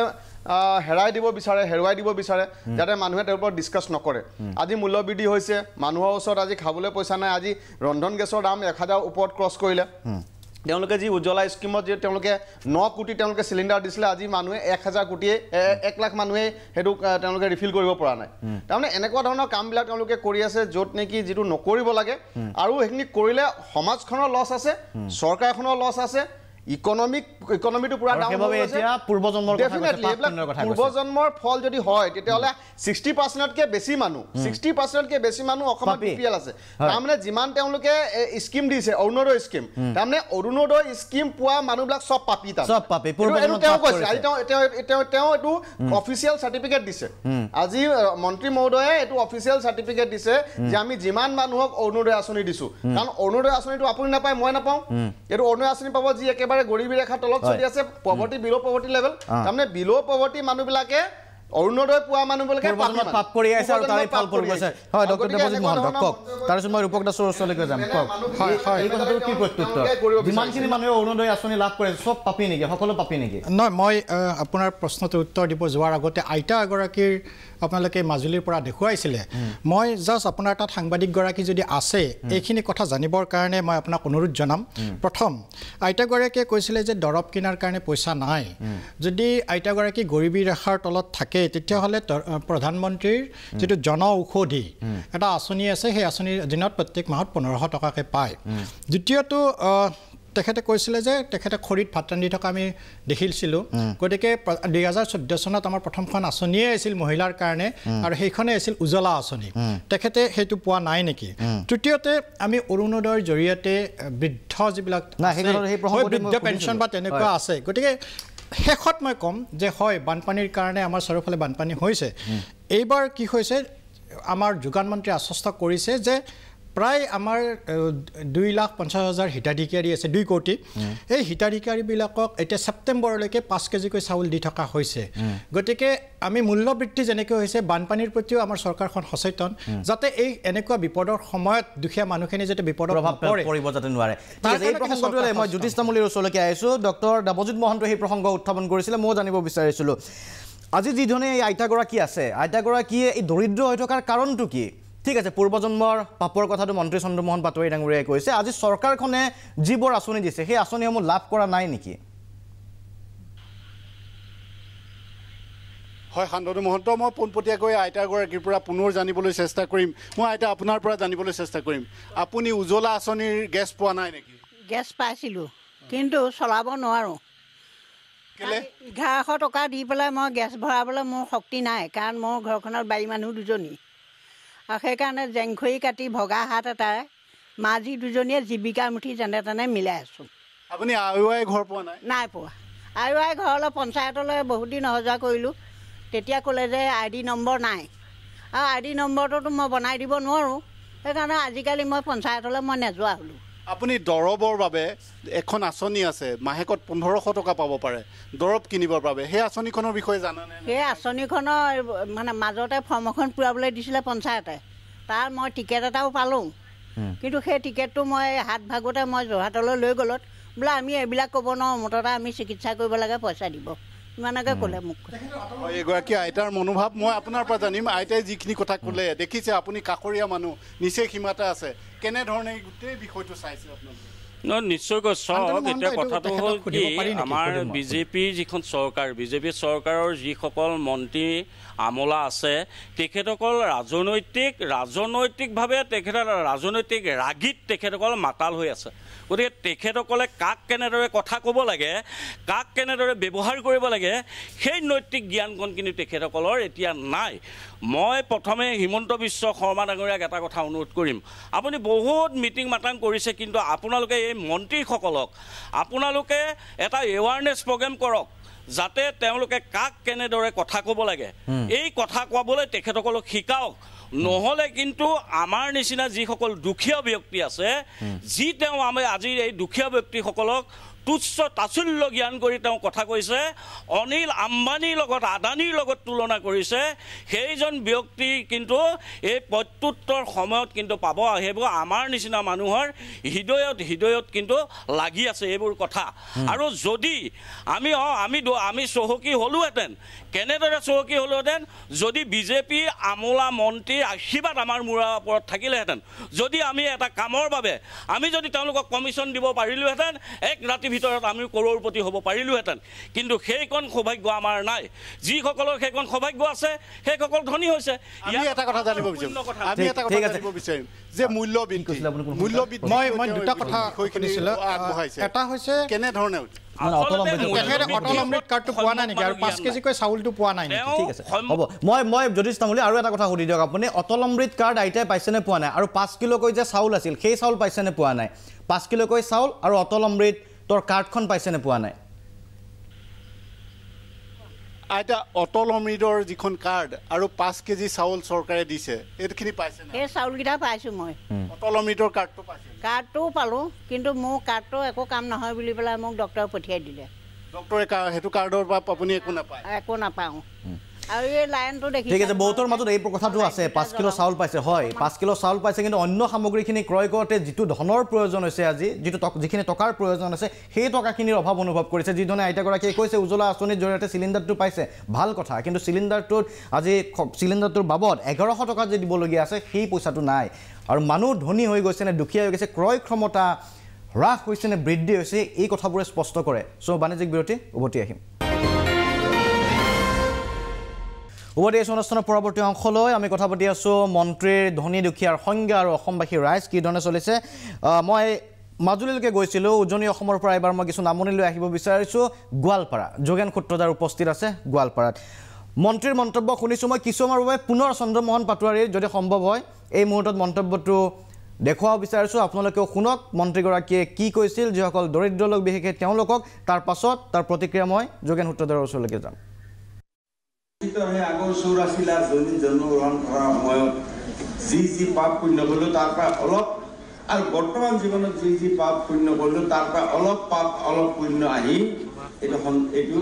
হেৰাই দিব বিচাৰে হেৰুৱাই দিব বিচাৰে যাতে মানুহে তেওঁৰ ওপৰত ডিছকাছ নকৰে আজি মূল্যবৃদ্ধি হৈছে মানুহৰ ওচৰত আজি খাবলৈ পইচা নাই আজি ৰন্ধন গেছৰ দাম এক হাজাৰৰ ওপৰত ক্ৰছ কৰিলে তেওঁলোকে যি উজ্বলা স্কিমত যে তেওঁলোকে ন কোটি তেওঁলোকে চিলিণ্ডাৰ দিছিলে আজি মানুহে এক হাজাৰ কোটিয়ে এক লাখ মানুহেই সেইটো তেওঁলোকে ৰিফিল কৰিব পৰা নাই তাৰমানে এনেকুৱা ধৰণৰ কামবিলাক তেওঁলোকে কৰি আছে য'ত নেকি যিটো নকৰিব লাগে আৰু সেইখিনি কৰিলে সমাজখনৰ লছ আছে চৰকাৰখনৰ লছ আছে ইকনমিক ইকনমিটো পুৰা ডাউন হৈ গৈছে পূৰ্বজন্মৰ ডেফিনেটলি পূৰ্বজন্মৰ ফল যদি হয় তেতিয়াহ'লে ছিক্সটি পাৰ্চেণ্টতকৈ বেছি মানুহ ছিক্সটি পাৰ্চেণ্টতকৈ বেছি মানুহ অসমত বি পি এল আছে তাৰমানে যিমান তেওঁলোকে স্কিম দিছে অৰুণোদয় স্কিম তাৰমানে অৰুণোদয় স্কিম পোৱা মানুহবিলাক চব পাপি চব পাপি তেওঁ কৈছে আজি তেওঁ তেওঁ এইটো অফিচিয়েল চাৰ্টিফিকেট দিছে আজি মন্ত্ৰী মহোদয়ে এইটো অফিচিয়েল চাৰ্টিফিকেট দিছে যে আমি যিমান মানুহক অৰুণোদয় আঁচনি দিছো কাৰণ অৰুণোদয় আঁচনিটো আপুনি নাপায় মই নাপাওঁ এইটো অৰুণোদয় আঁচনি পাব যি একেবাৰে একবারে গরিবী রেখা তলত চলি আছে পভার্টি বিলো পভার্টি লেভেল তাহলে বিলো পভার্টি মানুষগুলাকে লাভ করে সব নেকি সকল পাপী নেকি নয় মই আপনার প্রশ্নটির উত্তর দিব যাওয়ার আগতে আইতা এগৰাকীৰ আপোনালোকে মাজুলীৰ পৰা দেখুৱাইছিলে মই জাষ্ট আপোনাৰ তাত সাংবাদিকগৰাকী যদি আছে এইখিনি কথা জানিবৰ কাৰণে মই আপোনাক অনুৰোধ জনাম প্ৰথম আইতাগৰাকীয়ে কৈছিলে যে দৰৱ কিনাৰ কাৰণে পইচা নাই যদি আইতাগৰাকী গৰীবী ৰেখাৰ তলত থাকে তেতিয়াহ'লে প্ৰধানমন্ত্ৰীৰ যিটো জন ঔষধি এটা আঁচনি আছে সেই আঁচনিৰ অধীনত প্ৰত্যেক মাহত পোন্ধৰশ টকাকৈ পায় দ্বিতীয়টো তেখেতে কৈছিলে যে তেখেতে খৰিত ভাত ৰান্ধি থকা আমি দেখিছিলোঁ গতিকে দুই হাজাৰ চৈধ্য চনত আমাৰ প্ৰথমখন আঁচনিয়ে আছিল মহিলাৰ কাৰণে আৰু সেইখনেই আছিল উজলা আঁচনি তেখেতে সেইটো পোৱা নাই নেকি তৃতীয়তে আমি অৰুণোদয়ৰ জৰিয়তে বৃদ্ধ যিবিলাক বৃদ্ধ পেঞ্চন বা তেনেকুৱা আছে গতিকে শেষত মই ক'ম যে হয় বানপানীৰ কাৰণে আমাৰ চাৰিওফালে বানপানী হৈছে এইবাৰ কি হৈছে আমাৰ যোগান মন্ত্ৰীয়ে আশ্বস্ত কৰিছে যে প্ৰায় আমাৰ দুই লাখ পঞ্চাছ হাজাৰ হিতাধিকাৰী আছে দুই কোটি এই হিতাধিকাৰীবিলাকক এতিয়া ছেপ্টেম্বৰলৈকে পাঁচ কেজিকৈ চাউল দি থকা হৈছে গতিকে আমি মূল্যবৃদ্ধি যেনেকৈ হৈছে বানপানীৰ প্ৰতিও আমাৰ চৰকাৰখন সচেতন যাতে এই এনেকুৱা বিপদৰ সময়ত দুখীয়া মানুহখিনি যাতে বিপদৰ প্ৰভাৱ পৰিব যাতে নোৱাৰে মই জ্যোতিষ তামুলীৰ ওচৰলৈকে আহিছোঁ ডক্টৰ নৱজিত মহন্তই সেই প্ৰসংগ উত্থাপন কৰিছিলে ময়ো জানিব বিচাৰিছিলোঁ আজি যিধৰণে এই আইতাগৰাকী আছে আইতাগৰাকীয়ে এই দৰিদ্ৰ হৈ থকাৰ কাৰণটো কি ঠিক আছে পূৰ্বজন্মৰ পাপৰ কথাটো মন্ত্ৰী চন্দ্ৰমোহন বাতৰি ডাঙৰীয়াই কৈছে আজি চৰকাৰখনে যিবোৰ আঁচনি দিছে সেই আঁচনিসমূহ লাভ কৰা নাই নেকি হয় সান্দনু মহন্ত মই পোনপটীয়াকৈ আইতাগৰাকীৰ পৰা পুনৰ জানিবলৈ চেষ্টা কৰিম মই আইতা আপোনাৰ পৰা জানিবলৈ চেষ্টা কৰিম আপুনি উজ্বলা আঁচনিৰ গেছ পোৱা নাই নেকি গেছ পাইছিলোঁ কিন্তু চলাব নোৱাৰোঁ এঘাৰশ টকা দি পেলাই মই গেছ ভৰাবলৈ মোৰ শক্তি নাই কাৰণ মোৰ ঘৰখনৰ বাৰী মানুহ দুজনী আৰু সেইকাৰণে জেংখৰি কাটি ভগা হাত এটাৰে মাজি দুজনীয়ে জীৱিকা মুঠি যেনে তেনে মিলাই আছোঁ আপুনি আই ঘৰ পোৱা নাই নাই পোৱা আই ৱাই ঘৰলৈ পঞ্চায়তলৈ বহুত দিন অহা যোৱা কৰিলোঁ তেতিয়া ক'লে যে আই ডি নম্বৰ নাই আৰু আই ডি নম্বৰটোতো মই বনাই দিব নোৱাৰোঁ সেইকাৰণে আজিকালি মই পঞ্চায়তলৈ মই নোযোৱা হ'লোঁ আপুনি দৰৱৰ বাবে এখন আঁচনি আছে মাহেকত পোন্ধৰশ টকা পাব পাৰে দৰৱ কিনিবৰ বাবে সেই আঁচনিখনৰ বিষয়ে জানে সেই আঁচনিখনৰ মানে মাজতে ফৰ্ম এখন পূৰাবলৈ দিছিলে পঞ্চায়তে তাৰ মই টিকেট এটাও পালোঁ কিন্তু সেই টিকেটটো মই হাত ভাগতে মই যোৰহাটলৈ লৈ গ'লত বোলে আমি এইবিলাক ক'ব নোৱাৰোঁ মুঠতে আমি চিকিৎসা কৰিব লাগে পইচা দিব ইমানকৈ ক'লে মোক এগৰাকী আইতাৰ মনোভাৱ মই আপোনাৰ পৰা জানিম আইতাই যিখিনি কথা ক'লে দেখিছে আপুনি কাষৰীয়া মানুহ নিচেই সীমাতে আছে কেনেধৰণে গোটেই বিষয়টো চাইছে আপোনালোকে নিশ্চয়কৈ চাওক এতিয়া কথাটো হ'ল কি আমাৰ বিজেপিৰ যিখন চৰকাৰ বিজেপি চৰকাৰৰ যিসকল মন্ত্ৰী আমোলা আছে তেখেতসকল ৰাজনৈতিক ৰাজনৈতিকভাৱে তেখেত ৰাজনৈতিক ৰাগীত তেখেতসকল মাতাল হৈ আছে গতিকে তেখেতসকলে কাক কেনেদৰে কথা ক'ব লাগে কাক কেনেদৰে ব্যৱহাৰ কৰিব লাগে সেই নৈতিক জ্ঞানকণ কিন্তু তেখেতসকলৰ এতিয়া নাই মই প্ৰথমে হিমন্ত বিশ্ব শৰ্মা ডাঙৰীয়াক এটা কথা অনুৰোধ কৰিম আপুনি বহুত মিটিং মাতাং কৰিছে কিন্তু আপোনালোকে এই মন্ত্ৰীসকলক আপোনালোকে এটা এৱাৰনেছ প্ৰগ্ৰেম কৰক যাতে তেওঁলোকে কাক কেনেদৰে কথা ক'ব লাগে এই কথা কোৱাবলৈ তেখেতসকলক শিকাওক নহ'লে কিন্তু আমাৰ নিচিনা যিসকল দুখীয়া ব্যক্তি আছে যি তেওঁ আমি আজিৰ এই দুখীয়া ব্যক্তিসকলক তুচ্ছ তাচুল্য জ্ঞান কৰি তেওঁ কথা কৈছে অনিল আম্বানীৰ লগত আদানীৰ লগত তুলনা কৰিছে সেইজন ব্যক্তি কিন্তু এই প্ৰত্যুত্তৰ সময়ত কিন্তু পাব সেইবোৰ আমাৰ নিচিনা মানুহৰ হৃদয়ত হৃদয়ত কিন্তু লাগি আছে এইবোৰ কথা আৰু যদি আমি অঁ আমি আমি চহকী হ'লোহেঁতেন কেনেদৰে চহকী হ'লহেঁতেন যদি বিজেপিৰ আমোলা মন্ত্ৰীৰ আশীৰ্বাদ আমাৰ মূৰৰ ওপৰত থাকিলেহেঁতেন যদি আমি এটা কামৰ বাবে আমি যদি তেওঁলোকক কমিশ্যন দিব পাৰিলোহেঁতেন এক ৰাতিৰ ভিতৰত আমি কৰোৰপতি হ'ব পাৰিলোহেঁতেন কিন্তু সেইকণ সৌভাগ্য আমাৰ নাই যিসকলৰ সেইকণ সৌভাগ্য আছে সেইসকল ধনী হৈছে এটা কথা জানিব বিচাৰিম যে মূল্য মূল্য মই দুটা কথা কৈছিলোঁ এটা হৈছে কেনেধৰণে মানে অটল অমৃত অটল অমৃত কাৰ্ডটো পোৱা নাই নেকি আৰু পাঁচ কেজিকৈ চাউলটো পোৱা নাই নেকি ঠিক আছে হ'ব মই মই আৰু এটা কথা সুধি দিয়ক আপুনি অটল অমৃত কাৰ্ড আইতাই পাইছেনে পোৱা নাই আৰু পাঁচ কিলোকৈ যে চাউল আছিল সেই চাউল পাইছেনে পোৱা নাই পাঁচ কিলোকৈ চাউল আৰু অটল অমৃতৰ কাৰ্ডখন পাইছেনে পোৱা নাই এটা অটল অমৃতৰ যিখন কাৰ্ড আৰু পাঁচ কেজি চাউল চৰকাৰে দিছে এইখিনি পাইছে সেই চাউলকেইটা পাইছো মই অটল অমৃতৰ কাৰ্ডটো পাইছো কাৰ্ডটোও পালো কিন্তু মোৰ কাৰ্ডটো একো কাম নহয় বুলি পেলাই মোক ডক্টৰে পঠিয়াই দিলে ডক্টৰে সেইটো কাৰ্ডৰ পৰা আপুনি একো নাপায় একো নাপাওঁ আৰু এই লাইনটো দেখি ঠিক আছে বহুতৰ মাজত এই কথাটো আছে পাঁচ কিলো চাউল পাইছে হয় পাঁচ কিলো চাউল পাইছে কিন্তু অন্য সামগ্ৰীখিনি ক্ৰয় কৰোঁতে যিটো ধনৰ প্ৰয়োজন হৈছে আজি যিটো যিখিনি টকাৰ প্ৰয়োজন আছে সেই টকাখিনিৰ অভাৱ অনুভৱ কৰিছে যিধৰণে আইতাগৰাকীয়ে কৈছে উজ্বলা আঁচনিৰ জৰিয়তে চিলিণ্ডাৰটো পাইছে ভাল কথা কিন্তু চিলিণ্ডাৰটোত আজি চিলিণ্ডাৰটোৰ বাবদ এঘাৰশ টকা যে দিবলগীয়া আছে সেই পইচাটো নাই আৰু মানুহ ধনী হৈ গৈছে নে দুখীয়া হৈ গৈছে ক্ৰয় ক্ষমতা হ্ৰাস হৈছে নে বৃদ্ধি হৈছে এই কথাবোৰে স্পষ্ট কৰে চ' বাণিজ্যিক বিৰতি উভতি আহিম ওভতি আছো অনুষ্ঠানৰ পৰৱৰ্তী অংশ লৈ আমি কথা পাতি আছোঁ মন্ত্ৰীৰ ধনী দুখীয়াৰ সংজ্ঞা আৰু অসমবাসীৰ ৰাইজ কি ধৰণে চলিছে মই মাজুলীলৈকে গৈছিলোঁ উজনি অসমৰ পৰা এবাৰ মই কিছু নামনি লৈ আহিব বিচাৰিছোঁ গোৱালপাৰা যোগেন সূত্ৰধাৰ উপস্থিত আছে গোৱালপাৰাত মন্ত্ৰীৰ মন্তব্য শুনিছোঁ মই কিছুমানৰ বাবে পুনৰ চন্দ্ৰমোহন পাটোৱাৰীৰ যদি সম্ভৱ হয় এই মুহূৰ্তত মন্তব্যটো দেখুৱাব বিচাৰিছোঁ আপোনালোকেও শুনক মন্ত্ৰীগৰাকীয়ে কি কৈছিল যিসকল দৰিদ্ৰ লোক বিশেষকৈ তেওঁলোকক তাৰ পাছত তাৰ প্ৰতিক্ৰিয়া মই যোগেন সূত্ৰধাৰৰ ওচৰলৈকে যাম আৰু বৰ্তমান জীৱনত যি যি পাপ পুণ্য কৰিলোঁ তাৰ পৰা অলপ পাপ অলপ পুণ্য আহি এইটো এইটো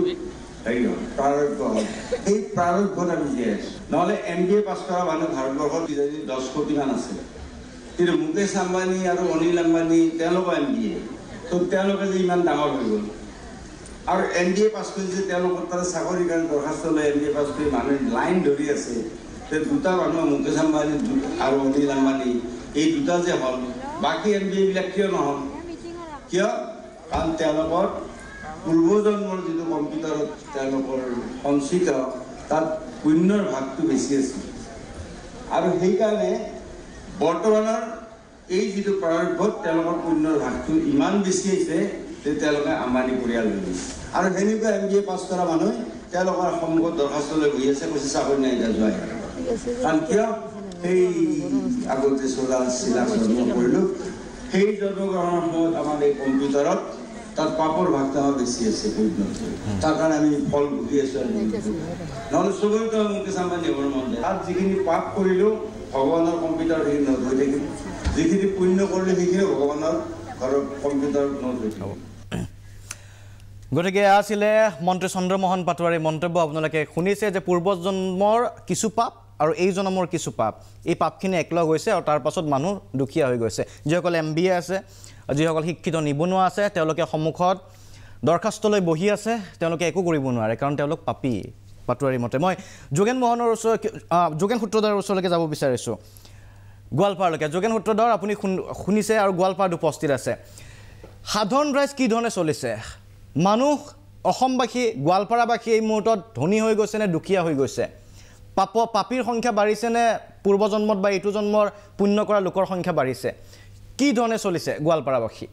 হেৰি প্ৰাৰোগ্য হ'ল এই প্ৰাৰোগ্যত আমি জীয়াই আছোঁ নহ'লে এম বি এ পাছ কৰা মানুহ ভাৰতবৰ্ষত কিজানি দহ কোটিমান আছিলে কিন্তু মুকেশ আম্বানী আৰু অনিল আম্বানী তেওঁলোকো এম বি এ ত' তেওঁলোকে যে ইমান ডাঙৰ হৈ গ'ল আৰু এন ডি এ পাছ কৰিছে তেওঁলোকৰ তাৰ চাকৰিৰ কাৰণে দৰখাস্ত লৈ এন ডি এ পাছ কৰি মানুহে লাইন ধৰি আছে দুটা মানুহ মুকেশ আম্বানী আৰু অনিল আম্বানী এই দুটা যে হ'ল বাকী এম বি এবিলাক কিয় নহ'ল কিয় কাৰণ তেওঁলোকৰ পূৰ্বজন্মৰ যিটো কম্পিউটাৰত তেওঁলোকৰ সঞ্চিত তাত পুণ্যৰ ভাগটো বেছি আছিল আৰু সেইকাৰণে বৰ্তমানৰ এই যিটো প্ৰাৰ্ভত তেওঁলোকৰ পুণ্যৰ ভাগটো ইমান বেছি হৈছে তেওঁলোকে আম্বানী পৰিয়াল দিলে আৰু সেনেকুৱা এম জি এ পাছ কৰা মানুহে তেওঁলোকৰ সংগত দৰখাস্ত লৈ গৈ আছে কৈছে চাকৰি নাই এতিয়া যোৱাই কাৰণ কিয় সেই আগতে চলা চিলা জন্ম কৰিলোঁ সেই জন্মগ্ৰহণৰ সময়ত আমাৰ এই কম্পিউটাৰত তাত পাপৰ ভাগটা বেছি আছে তাৰ কাৰণে আমি ফল ভুগি আছো নহ'লে চবৰে মুকেশ আম্বানী হ'বৰ মন তাত যিখিনি পাপ কৰিলোঁ ভগৱানৰ কম্পিউটাৰ সেইখিনি নধৰি থাকিব যিখিনি পুণ্য কৰিলোঁ সেইখিনি ভগৱানৰ ঘৰৰ কম্পিউটাৰত নধৰি থাকিব গতিকে এয়া আছিলে মন্ত্ৰী চন্দ্ৰমোহন পাটোৱাৰীৰ মন্তব্য আপোনালোকে শুনিছে যে পূৰ্বজন্মৰ কিছু পাপ আৰু এই জনমৰ কিছু পাপ এই পাপখিনি একলগ হৈছে আৰু তাৰপাছত মানুহ দুখীয়া হৈ গৈছে যিসকল এম বি এ আছে যিসকল শিক্ষিত নিবনুৱা আছে তেওঁলোকে সন্মুখত দৰ্খাস্তলৈ বহি আছে তেওঁলোকে একো কৰিব নোৱাৰে কাৰণ তেওঁলোক পাপী পাটোৱাৰী মতে মই যোগেন মোহনৰ ওচৰ যোগেন সূত্ৰধাৰৰ ওচৰলৈকে যাব বিচাৰিছোঁ গোৱালপাৰালৈকে যোগেন সূত্ৰধাৰ আপুনি শুনিছে আৰু গোৱালপাৰাত উপস্থিত আছে সাধাৰণ ৰাইজ কি ধৰণে চলিছে মানুহ অসমবাসী গোৱালপাৰাবাসী এই মুহূৰ্তত ধনী হৈ গৈছে নে দুখীয়া হৈ গৈছে পাপ পাপীৰ সংখ্যা বাঢ়িছে নে পূৰ্বজন্মত বা এইটো জন্মৰ পুণ্য কৰা লোকৰ সংখ্যা বাঢ়িছে কি ধৰণে চলিছে গোৱালপাৰাবাসী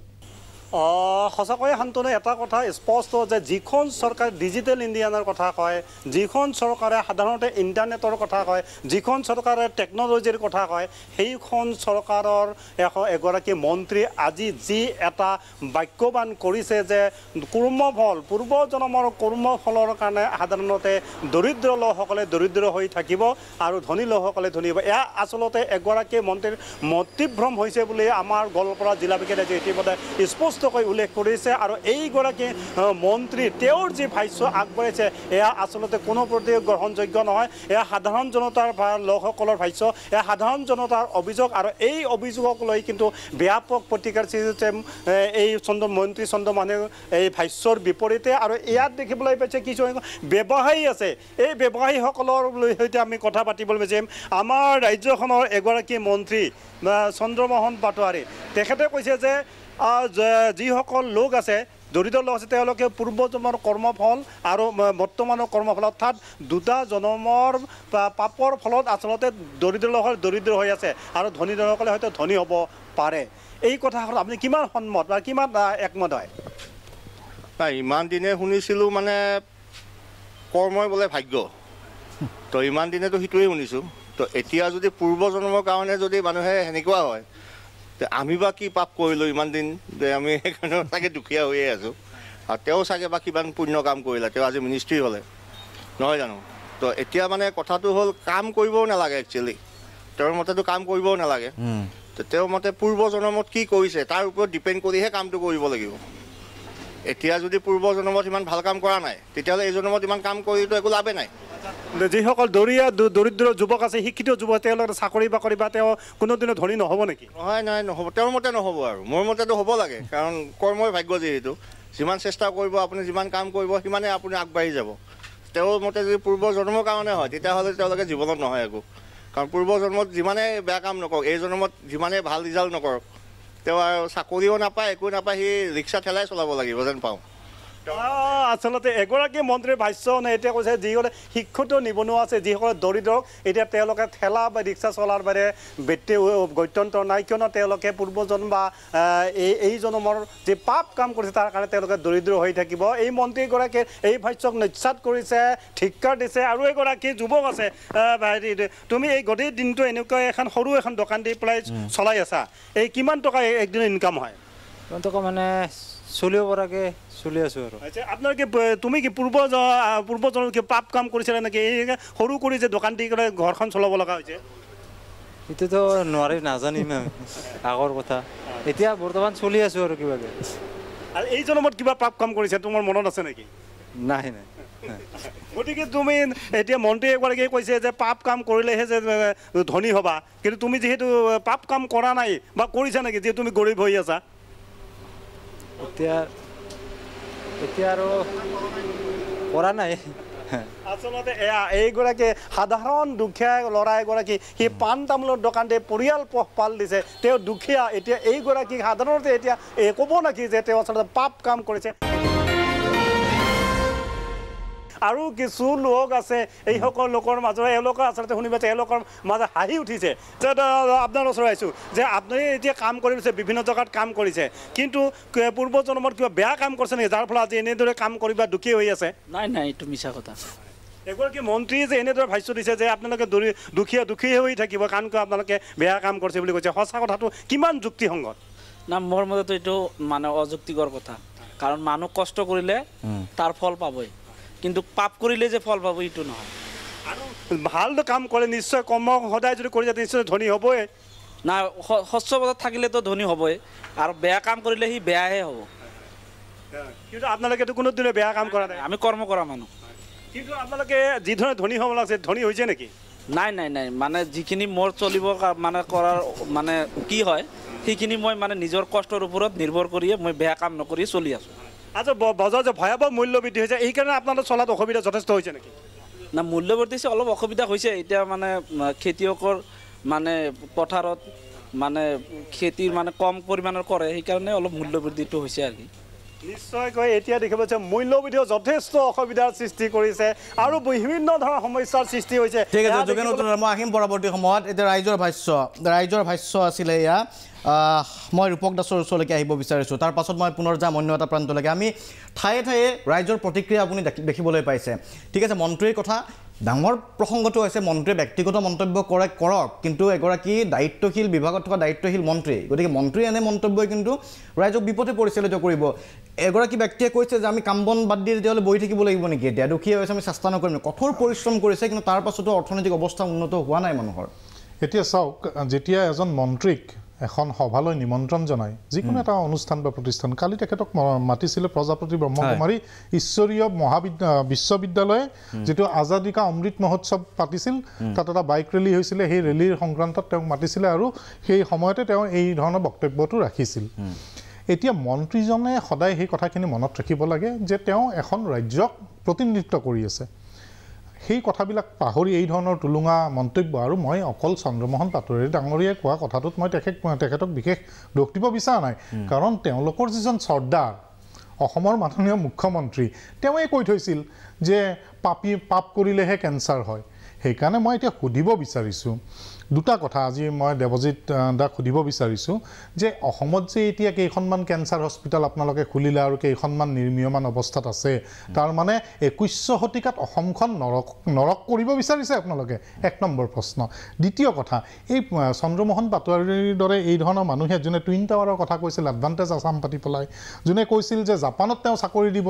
সঁচাকৈয়ে শান্তনু এটা কথা স্পষ্ট যে যিখন চৰকাৰে ডিজিটেল ইণ্ডিয়ানৰ কথা কয় যিখন চৰকাৰে সাধাৰণতে ইণ্টাৰনেটৰ কথা কয় যিখন চৰকাৰে টেকন'লজিৰ কথা কয় সেইখন চৰকাৰৰ এশ এগৰাকী মন্ত্ৰী আজি যি এটা বাক্যৱান কৰিছে যে কৰ্মফল পূৰ্বজন্মৰ কৰ্মফলৰ কাৰণে সাধাৰণতে দৰিদ্ৰ লোকসকলে দৰিদ্ৰ হৈ থাকিব আৰু ধনী লোকসকলে ধনী হ'ব এয়া আচলতে এগৰাকী মন্ত্ৰীৰ মতিভ্ৰম হৈছে বুলি আমাৰ গোৱালপাৰা জিলাবিকাৰী আজি ইতিমধ্যে স্পষ্ট স্পষ্টকৈ উল্লেখ কৰিছে আৰু এইগৰাকী মন্ত্ৰী তেওঁৰ যি ভাষ্য আগবঢ়াইছে এয়া আচলতে কোনো প্ৰতি গ্ৰহণযোগ্য নহয় এয়া সাধাৰণ জনতাৰ লোকসকলৰ ভাষ্য এয়া সাধাৰণ জনতাৰ অভিযোগ আৰু এই অভিযোগক লৈ কিন্তু ব্যাপক প্ৰতিকাৰ চিজিছে এই চন্দ মন্ত্ৰী মানে এই ভাষ্যৰ বিপৰীতে আৰু ইয়াত দেখিবলৈ পাইছে কিছু ব্যৱসায়ী আছে এই ব্যৱসায়ীসকলৰ সৈতে আমি কথা পাতিবলৈ বিচাৰিম আমাৰ ৰাজ্যখনৰ এগৰাকী মন্ত্ৰী চন্দ্ৰমোহন পাটোৱাৰী তেখেতে কৈছে যে যিসকল লোক আছে দৰিদ্ৰ লোক আছে তেওঁলোকে পূৰ্বজন্মৰ কৰ্মফল আৰু বৰ্তমানৰ কৰ্মফল অৰ্থাৎ দুটা জন্মৰ পাপৰ ফলত আচলতে দৰিদ্ৰ লোকসকল দৰিদ্ৰ হৈ আছে আৰু ধনী ধনীজনসকলে হয়তো ধনী হ'ব পাৰে এই কথাখন আপুনি কিমান সন্মত বা কিমান একমত হয় নাই ইমান দিনে শুনিছিলোঁ মানে কৰ্মই বোলে ভাগ্য তো ইমান দিনেতো সেইটোৱেই শুনিছোঁ তো এতিয়া যদি পূৰ্বজন্মৰ কাৰণে যদি মানুহে সেনেকুৱা হয় আমি বা কি পাপ কৰিলোঁ ইমান দিন যে আমি সেইকাৰণে চাগে দুখীয়া হৈয়ে আছোঁ আৰু তেওঁ চাগে বা কিমান পুণ্য কাম কৰিলে তেওঁ আজি মিনিষ্ট্ৰী হ'লে নহয় জানো তো এতিয়া মানে কথাটো হ'ল কাম কৰিবও নালাগে একচুৱেলি তেওঁৰ মতেতো কাম কৰিবও নালাগে তেওঁৰ মতে পূৰ্বজনমত কি কৰিছে তাৰ ওপৰত ডিপেণ্ড কৰিহে কামটো কৰিব লাগিব এতিয়া যদি পূৰ্বৰ জন্মত ইমান ভাল কাম কৰা নাই তেতিয়াহ'লে এই জন্মত ইমান কাম কৰিতো একো লাভেই নাই যিসকল দৰিয়া দৰিদ্ৰ যুৱক আছে শিক্ষিত যুৱক তেওঁলোকে চাকৰি বাকৰি বা তেওঁ কোনোদিনে ধনী নহ'ব নেকি নহয় নাই নহ'ব তেওঁৰ মতে নহ'ব আৰু মোৰ মতেতো হ'ব লাগে কাৰণ কৰ্মই ভাগ্য যিহেতু যিমান চেষ্টা কৰিব আপুনি যিমান কাম কৰিব সিমানেই আপুনি আগবাঢ়ি যাব তেওঁৰ মতে যদি পূৰ্বৰ জন্মৰ কাৰণে হয় তেতিয়াহ'লে তেওঁলোকে জীৱনত নহয় একো কাৰণ পূৰ্বৰ জন্মত যিমানেই বেয়া কাম নকৰক এই জন্মত যিমানেই ভাল ৰিজাল্ট নকৰক তেওঁ আৰু চাকৰিও নাপায় একো নাপায় সি ৰিক্সা ঠেলাই চলাব লাগিব যেন পাওঁ আচলতে এগৰাকী মন্ত্ৰীৰ ভাষ্য নে এতিয়া কৈছে যিসকলে শিক্ষিত নিবনুৱা আছে যিসকলে দৰিদ্ৰক এতিয়া তেওঁলোকে ঠেলা বা ৰিক্সা চলাৰ বাবে বৃত্তি গত্যন্তৰ নাই কিয়নো তেওঁলোকে পূৰ্বজন বা এই এই জনমৰ যি পাপ কাম কৰিছে তাৰ কাৰণে তেওঁলোকে দৰিদ্ৰ হৈ থাকিব এই মন্ত্ৰীগৰাকীয়ে এই ভাষ্যক নিচ্ছাদ কৰিছে ঠিকাৰ দিছে আৰু এগৰাকী যুৱক আছে তুমি এই গোটেই দিনটো এনেকুৱা এখন সৰু এখন দোকান দি পেলাই চলাই আছা এই কিমান টকা একদিন ইনকাম হয় মানে চলিব পৰাকে চলি আছোঁ আৰু আচ্ছা তুমি কি পূৰ্ব পূৰ্বজনৰ কি পাপ কাম কৰিছিলা নেকি সৰু কৰি যে দোকান দি কিনে ঘৰখন চলাব লগা হৈছে এতিয়াতো নোৱাৰি নাজানিম আগৰ কথা এতিয়া বৰ্তমান চলি আছোঁ আৰু কিবা আৰু এই জনমত কিবা পাপ কাম কৰিছে তোমাৰ মনত আছে নেকি নাই নাই গতিকে তুমি এতিয়া মন্ত্ৰী এগৰাকীয়ে কৈছে যে পাপ কাম কৰিলেহে যে ধনী হ'বা কিন্তু তুমি যিহেতু পাপ কাম কৰা নাই বা কৰিছা নেকি যিহেতু তুমি গৰীব হৈ আছা এতিয়া এতিয়া আৰু পৰা নাই আচলতে এয়া এইগৰাকী সাধাৰণ দুখীয়া ল'ৰা এগৰাকী সি পাণ তামোলৰ দোকান দি পৰিয়াল পোহপাল দিছে তেওঁ দুখীয়া এতিয়া এইগৰাকীক সাধাৰণতে এতিয়া এই ক'ব নেকি যে তেওঁ আচলতে পাপ কাম কৰিছে আৰু কিছু লোক আছে এইসকল লোকৰ মাজৰ এওঁলোকৰ আচলতে শুনিবা এওঁলোকৰ মাজত হাঁহি উঠিছে যে আপোনাৰ ওচৰত আহিছোঁ যে আপুনি এতিয়া কাম কৰিছে বিভিন্ন জেগাত কাম কৰিছে কিন্তু পূৰ্বজন্মত কিবা বেয়া কাম কৰিছে নেকি যাৰ ফলত আজি এনেদৰে কাম কৰিব দুখী হৈ আছে নাই নাই এইটো মিছা কথা এগৰাকী মন্ত্ৰীয়ে যে এনেদৰে ভাষ্য দিছে যে আপোনালোকে দুখীয়া দুখী হৈ থাকিব কাৰণ কিয় আপোনালোকে বেয়া কাম কৰিছে বুলি কৈছে সঁচা কথাটো কিমান যুক্তিসংগত না মোৰ মতেতো এইটো মানে অযুক্তিকৰ কথা কাৰণ মানুহ কষ্ট কৰিলে তাৰ ফল পাবই কিন্তু পাপ কৰিলে যে ফল পাব এইটো নহয় আৰু ভালটো কাম কৰে নিশ্চয় কৰ্ম সদায় যদি কৰি যায় নিশ্চয় ধনী হ'বই না শস্য বজাৰ থাকিলেতো ধনী হ'বই আৰু বেয়া কাম কৰিলে সি বেয়াহে হ'ব কিন্তু আপোনালোকেতো কোনোদিনে বেয়া কাম কৰা নাই আমি কৰ্ম কৰা মানুহ কিন্তু আপোনালোকে যিধৰণে ধনী হ'ব লাগিছে ধনী হৈছে নেকি নাই নাই নাই মানে যিখিনি মোৰ চলিব মানে কৰাৰ মানে কি হয় সেইখিনি মই মানে নিজৰ কষ্টৰ ওপৰত নিৰ্ভৰ কৰিয়ে মই বেয়া কাম নকৰি চলি আছোঁ আচ্ছা বজাৰ যে ভয়াৱহ বৃদ্ধি হৈছে এইকাৰণে আপোনাৰ চলাত অসুবিধা যথেষ্ট হৈছে নেকি না মূল্য হৈছে অলপ অসুবিধা হৈছে এতিয়া মানে খেতিয়কৰ মানে পথাৰত মানে খেতিৰ মানে কম পৰিমাণৰ কৰে সেইকাৰণে অলপ মূল্য বৃদ্ধিটো হৈছে আৰু কি নিশ্চয়কৈ এতিয়া দেখিব যে মূল্যবিধেও যথেষ্ট অসুবিধাৰ সৃষ্টি কৰিছে আৰু বিভিন্ন ধৰণৰ সমস্যাৰ সৃষ্টি হৈছে ঠিক আছে যোগেন মই আহিম পৰৱৰ্তী সময়ত এতিয়া ৰাইজৰ ভাষ্য ৰাইজৰ ভাষ্য আছিলে এয়া মই ৰূপক দাসৰ ওচৰলৈকে আহিব বিচাৰিছোঁ তাৰ পাছত মই পুনৰ যাম অন্য এটা প্ৰান্তলৈকে আমি ঠায়ে ঠায়ে ৰাইজৰ প্ৰতিক্ৰিয়া আপুনি দেখিবলৈ পাইছে ঠিক আছে মন্ত্ৰীৰ কথা ডাঙৰ প্ৰসংগটো হৈছে মন্ত্ৰীয়ে ব্যক্তিগত মন্তব্য কৰে কৰক কিন্তু এগৰাকী দায়িত্বশীল বিভাগত থকা দায়িত্বশীল মন্ত্ৰী গতিকে মন্ত্ৰীয়ে এনে মন্তব্যই কিন্তু ৰাইজক বিপথে পৰিচালিত কৰিব এগৰাকী ব্যক্তিয়ে কৈছে যে আমি কাম বন বাদ দি তেতিয়াহ'লে বহি থাকিব লাগিব নেকি এতিয়া দুখীয়া হৈছে আমি চেষ্টা নকৰিম কঠোৰ পৰিশ্ৰম কৰিছে কিন্তু তাৰ পাছতো অৰ্থনৈতিক অৱস্থা উন্নত হোৱা নাই মানুহৰ এতিয়া চাওক যেতিয়া এজন মন্ত্ৰীক এখন সভালৈ নিমন্ত্ৰণ জনাই যিকোনো এটা অনুষ্ঠান বা প্ৰতিষ্ঠান কালি তেখেতক মাতিছিলে প্ৰজাপতি ব্ৰহ্মকুমাৰী ঈশ্বৰীয় মহাবিদ্যালয় বিশ্ববিদ্যালয়ে যিটো আজাদী কা অমৃত মহোৎসৱ পাতিছিল তাত এটা বাইক ৰেলী হৈছিলে সেই ৰেলীৰ সংক্ৰান্তত তেওঁক মাতিছিলে আৰু সেই সময়তে তেওঁ এই ধৰণৰ বক্তব্যটো ৰাখিছিল এতিয়া মন্ত্ৰীজনে সদায় সেই কথাখিনি মনত ৰাখিব লাগে যে তেওঁ এখন ৰাজ্যক প্ৰতিনিধিত্ব কৰি আছে সেই কথাবিলাক পাহৰি এই ধৰণৰ টুলুঙা মন্তব্য আৰু মই অকল চন্দ্ৰমোহন পাটোৱাৰী ডাঙৰীয়াই কোৱা কথাটোত মই তেখেত তেখেতক বিশেষ দোষ দিব বিচৰা নাই কাৰণ তেওঁলোকৰ যিজন চৰ্দাৰ অসমৰ মাননীয় মুখ্যমন্ত্ৰী তেওঁ এই কৈ থৈছিল যে পাপী পাপ কৰিলেহে কেঞ্চাৰ হয় সেইকাৰণে মই এতিয়া সুধিব বিচাৰিছোঁ দুটা কথা আজি মই দেৱজিত দাক সুধিব বিচাৰিছোঁ যে অসমত যে এতিয়া কেইখনমান কেঞ্চাৰ হস্পিটেল আপোনালোকে খুলিলে আৰু কেইখনমান নিৰ্মীয়মান অৱস্থাত আছে তাৰমানে একৈছশ শতিকাত অসমখন নৰক নৰক কৰিব বিচাৰিছে আপোনালোকে এক নম্বৰ প্ৰশ্ন দ্বিতীয় কথা এই চন্দ্ৰমোহন পাটোৱাৰীৰ দৰে এই ধৰণৰ মানুহে যোনে টুইন টাৱাৰৰ কথা কৈছিল এডভান্টেজ আছাম পাতি পেলাই যোনে কৈছিল যে জাপানত তেওঁ চাকৰি দিব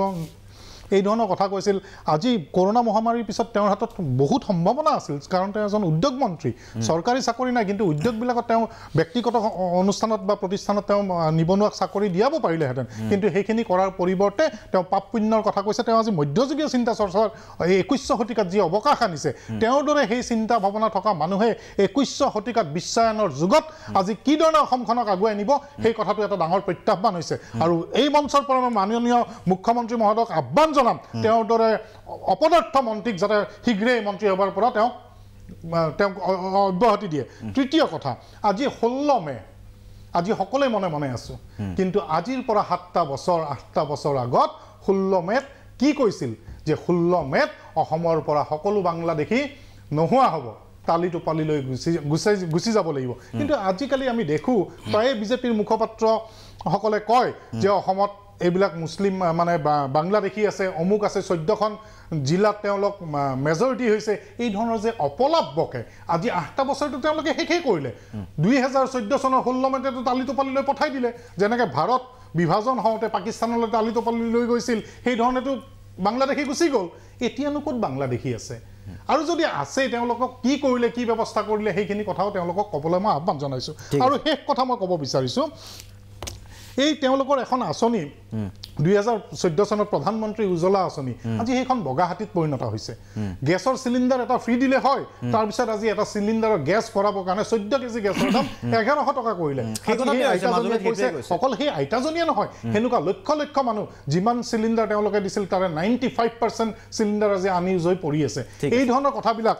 এই ধৰণৰ কথা কৈছিল আজি কৰোণা মহামাৰীৰ পিছত তেওঁৰ হাতত বহুত সম্ভাৱনা আছিল কাৰণ তেওঁ এজন উদ্যোগ মন্ত্ৰী চৰকাৰী চাকৰি নাই কিন্তু উদ্যোগবিলাকত তেওঁ ব্যক্তিগত অনুষ্ঠানত বা প্ৰতিষ্ঠানত তেওঁ নিবনুৱাক চাকৰি দিয়াব পাৰিলেহেঁতেন কিন্তু সেইখিনি কৰাৰ পৰিৱৰ্তে তেওঁ পাপ পুণ্যৰ কথা কৈছে তেওঁ আজি মধ্যযুগীয় চিন্তা চৰ্চাৰ এই একৈশ শতিকাত যি অৱকাশ আনিছে তেওঁৰ দৰে সেই চিন্তা ভাৱনা থকা মানুহে একৈশ শতিকাত বিশ্বায়নৰ যুগত আজি কি ধৰণে অসমখনক আগুৱাই নিব সেই কথাটো এটা ডাঙৰ প্ৰত্যাহ্বান হৈছে আৰু এই মঞ্চৰ পৰা মই মাননীয় মুখ্যমন্ত্ৰী মহোদয়ক আহ্বান জনাম তেওঁৰ দৰে অপদাৰ্থ মন্ত্ৰীক যাতে শীঘ্ৰেই মন্ত্ৰী হ'বৰ পৰা তেওঁক তেওঁক অব্যাহতি দিয়ে তৃতীয় কথা আজি ষোল্ল মে আজি সকলোৱে মনে মনে আছো কিন্তু আজিৰ পৰা সাতটা বছৰ আঠটা বছৰ আগত ষোল্ল মে'ত কি কৈছিল যে ষোল্ল মে'ত অসমৰ পৰা সকলো বাংলাদেশী নোহোৱা হ'ব তালি টোপালি লৈ গুচি গুচাই গুচি যাব লাগিব কিন্তু আজিকালি আমি দেখোঁ প্ৰায়ে বিজেপিৰ মুখপাত্ৰসকলে কয় যে অসমত এইবিলাক মুছলিম মানে বাংলাদেশী আছে অমুক আছে চৈধ্যখন জিলাত তেওঁলোক মেজৰিটি হৈছে এই ধৰণৰ যে অপলাপ বকে আজি আঠটা বছৰটো তেওঁলোকে শেষেই কৰিলে দুই হেজাৰ চৈধ্য চনৰ ষোল্ল মেটেটো তালি টোপালি লৈ পঠাই দিলে যেনেকৈ ভাৰত বিভাজন হওঁতে পাকিস্তানলৈ তালি টোপালি লৈ গৈছিল সেইধৰণেতো বাংলাদেশী গুচি গ'ল এতিয়ানো ক'ত বাংলাদেশী আছে আৰু যদি আছে তেওঁলোকক কি কৰিলে কি ব্যৱস্থা কৰিলে সেইখিনি কথাও তেওঁলোকক ক'বলৈ মই আহ্বান জনাইছোঁ আৰু শেষ কথা মই ক'ব বিচাৰিছোঁ এই তেওঁলোকৰ এখন আঁচনি দুই হাজাৰ চৈধ্য চনৰ প্ৰধানমন্ত্ৰী উজ্বলা আঁচনি আজি সেইখন বগাহাটীত পৰিণত হৈছে গেছৰ চিলিণ্ডাৰ এটা ফ্ৰী দিলে হয় তাৰপিছত আজি এটা চিলিণ্ডাৰৰ গেছ ভৰাবৰ কাৰণে চৈধ্য কেজি গেছৰ দাম এঘাৰশ টকা কৰিলে অকল সেই আইতাজনীয়ে নহয় সেনেকুৱা লক্ষ লক্ষ মানুহ যিমান চিলিণ্ডাৰ তেওঁলোকে দিছিল তাৰে নাইণ্টি ফাইভ পাৰ্চেণ্ট চিলিণ্ডাৰ আজি আনি জৈ পৰি আছে এই ধৰণৰ কথাবিলাক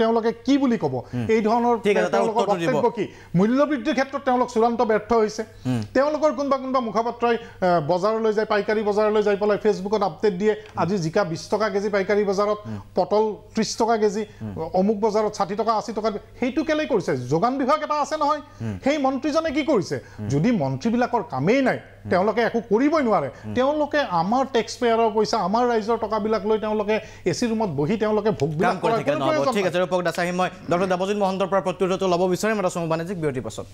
তেওঁলোকে কি বুলি ক'ব এই ধৰণৰ তেওঁলোকৰ বক্তব্য কি মূল্যবৃদ্ধিৰ ক্ষেত্ৰত তেওঁলোক চূড়ান্ত ব্যৰ্থ হৈছে তেওঁলোকৰ বাগন বা মুখপাত্ৰই বজাৰলৈ যায় পাইকাৰী বজাৰলৈ যাই পেলাই ফেসবুকত আপডেট দিয়ে আজি জিকা 20 টকা কেজি পাইকাৰী বজাৰত পটল 30 টকা কেজি অমুক বজাৰত ষাঠি টকা আশী টকা সেইটো কেলেই কৰিছে যোগান বিভাগ এটা আছে নহয় সেই মন্ত্ৰীজনে কি কৰিছে যদি মন্ত্ৰীবিলাকৰ কামেই নাই তেওঁলোকে একো কৰিবই নোৱাৰে তেওঁলোকে আমাৰ টেক্স পেয়াৰৰ পইচা আমাৰ ৰাইজৰ টকাবিলাক লৈ তেওঁলোকে এ চি ৰুমত বহি তেওঁলোকে ভোগ বিলাক কৰে ঠিক আছে মই ডক্টৰ দেৱজিত মহন্তৰ পৰা প্ৰতিৰোধটো ল'ব বিচাৰিম এটা সমবানেজিক বিয়টিৰ পাছত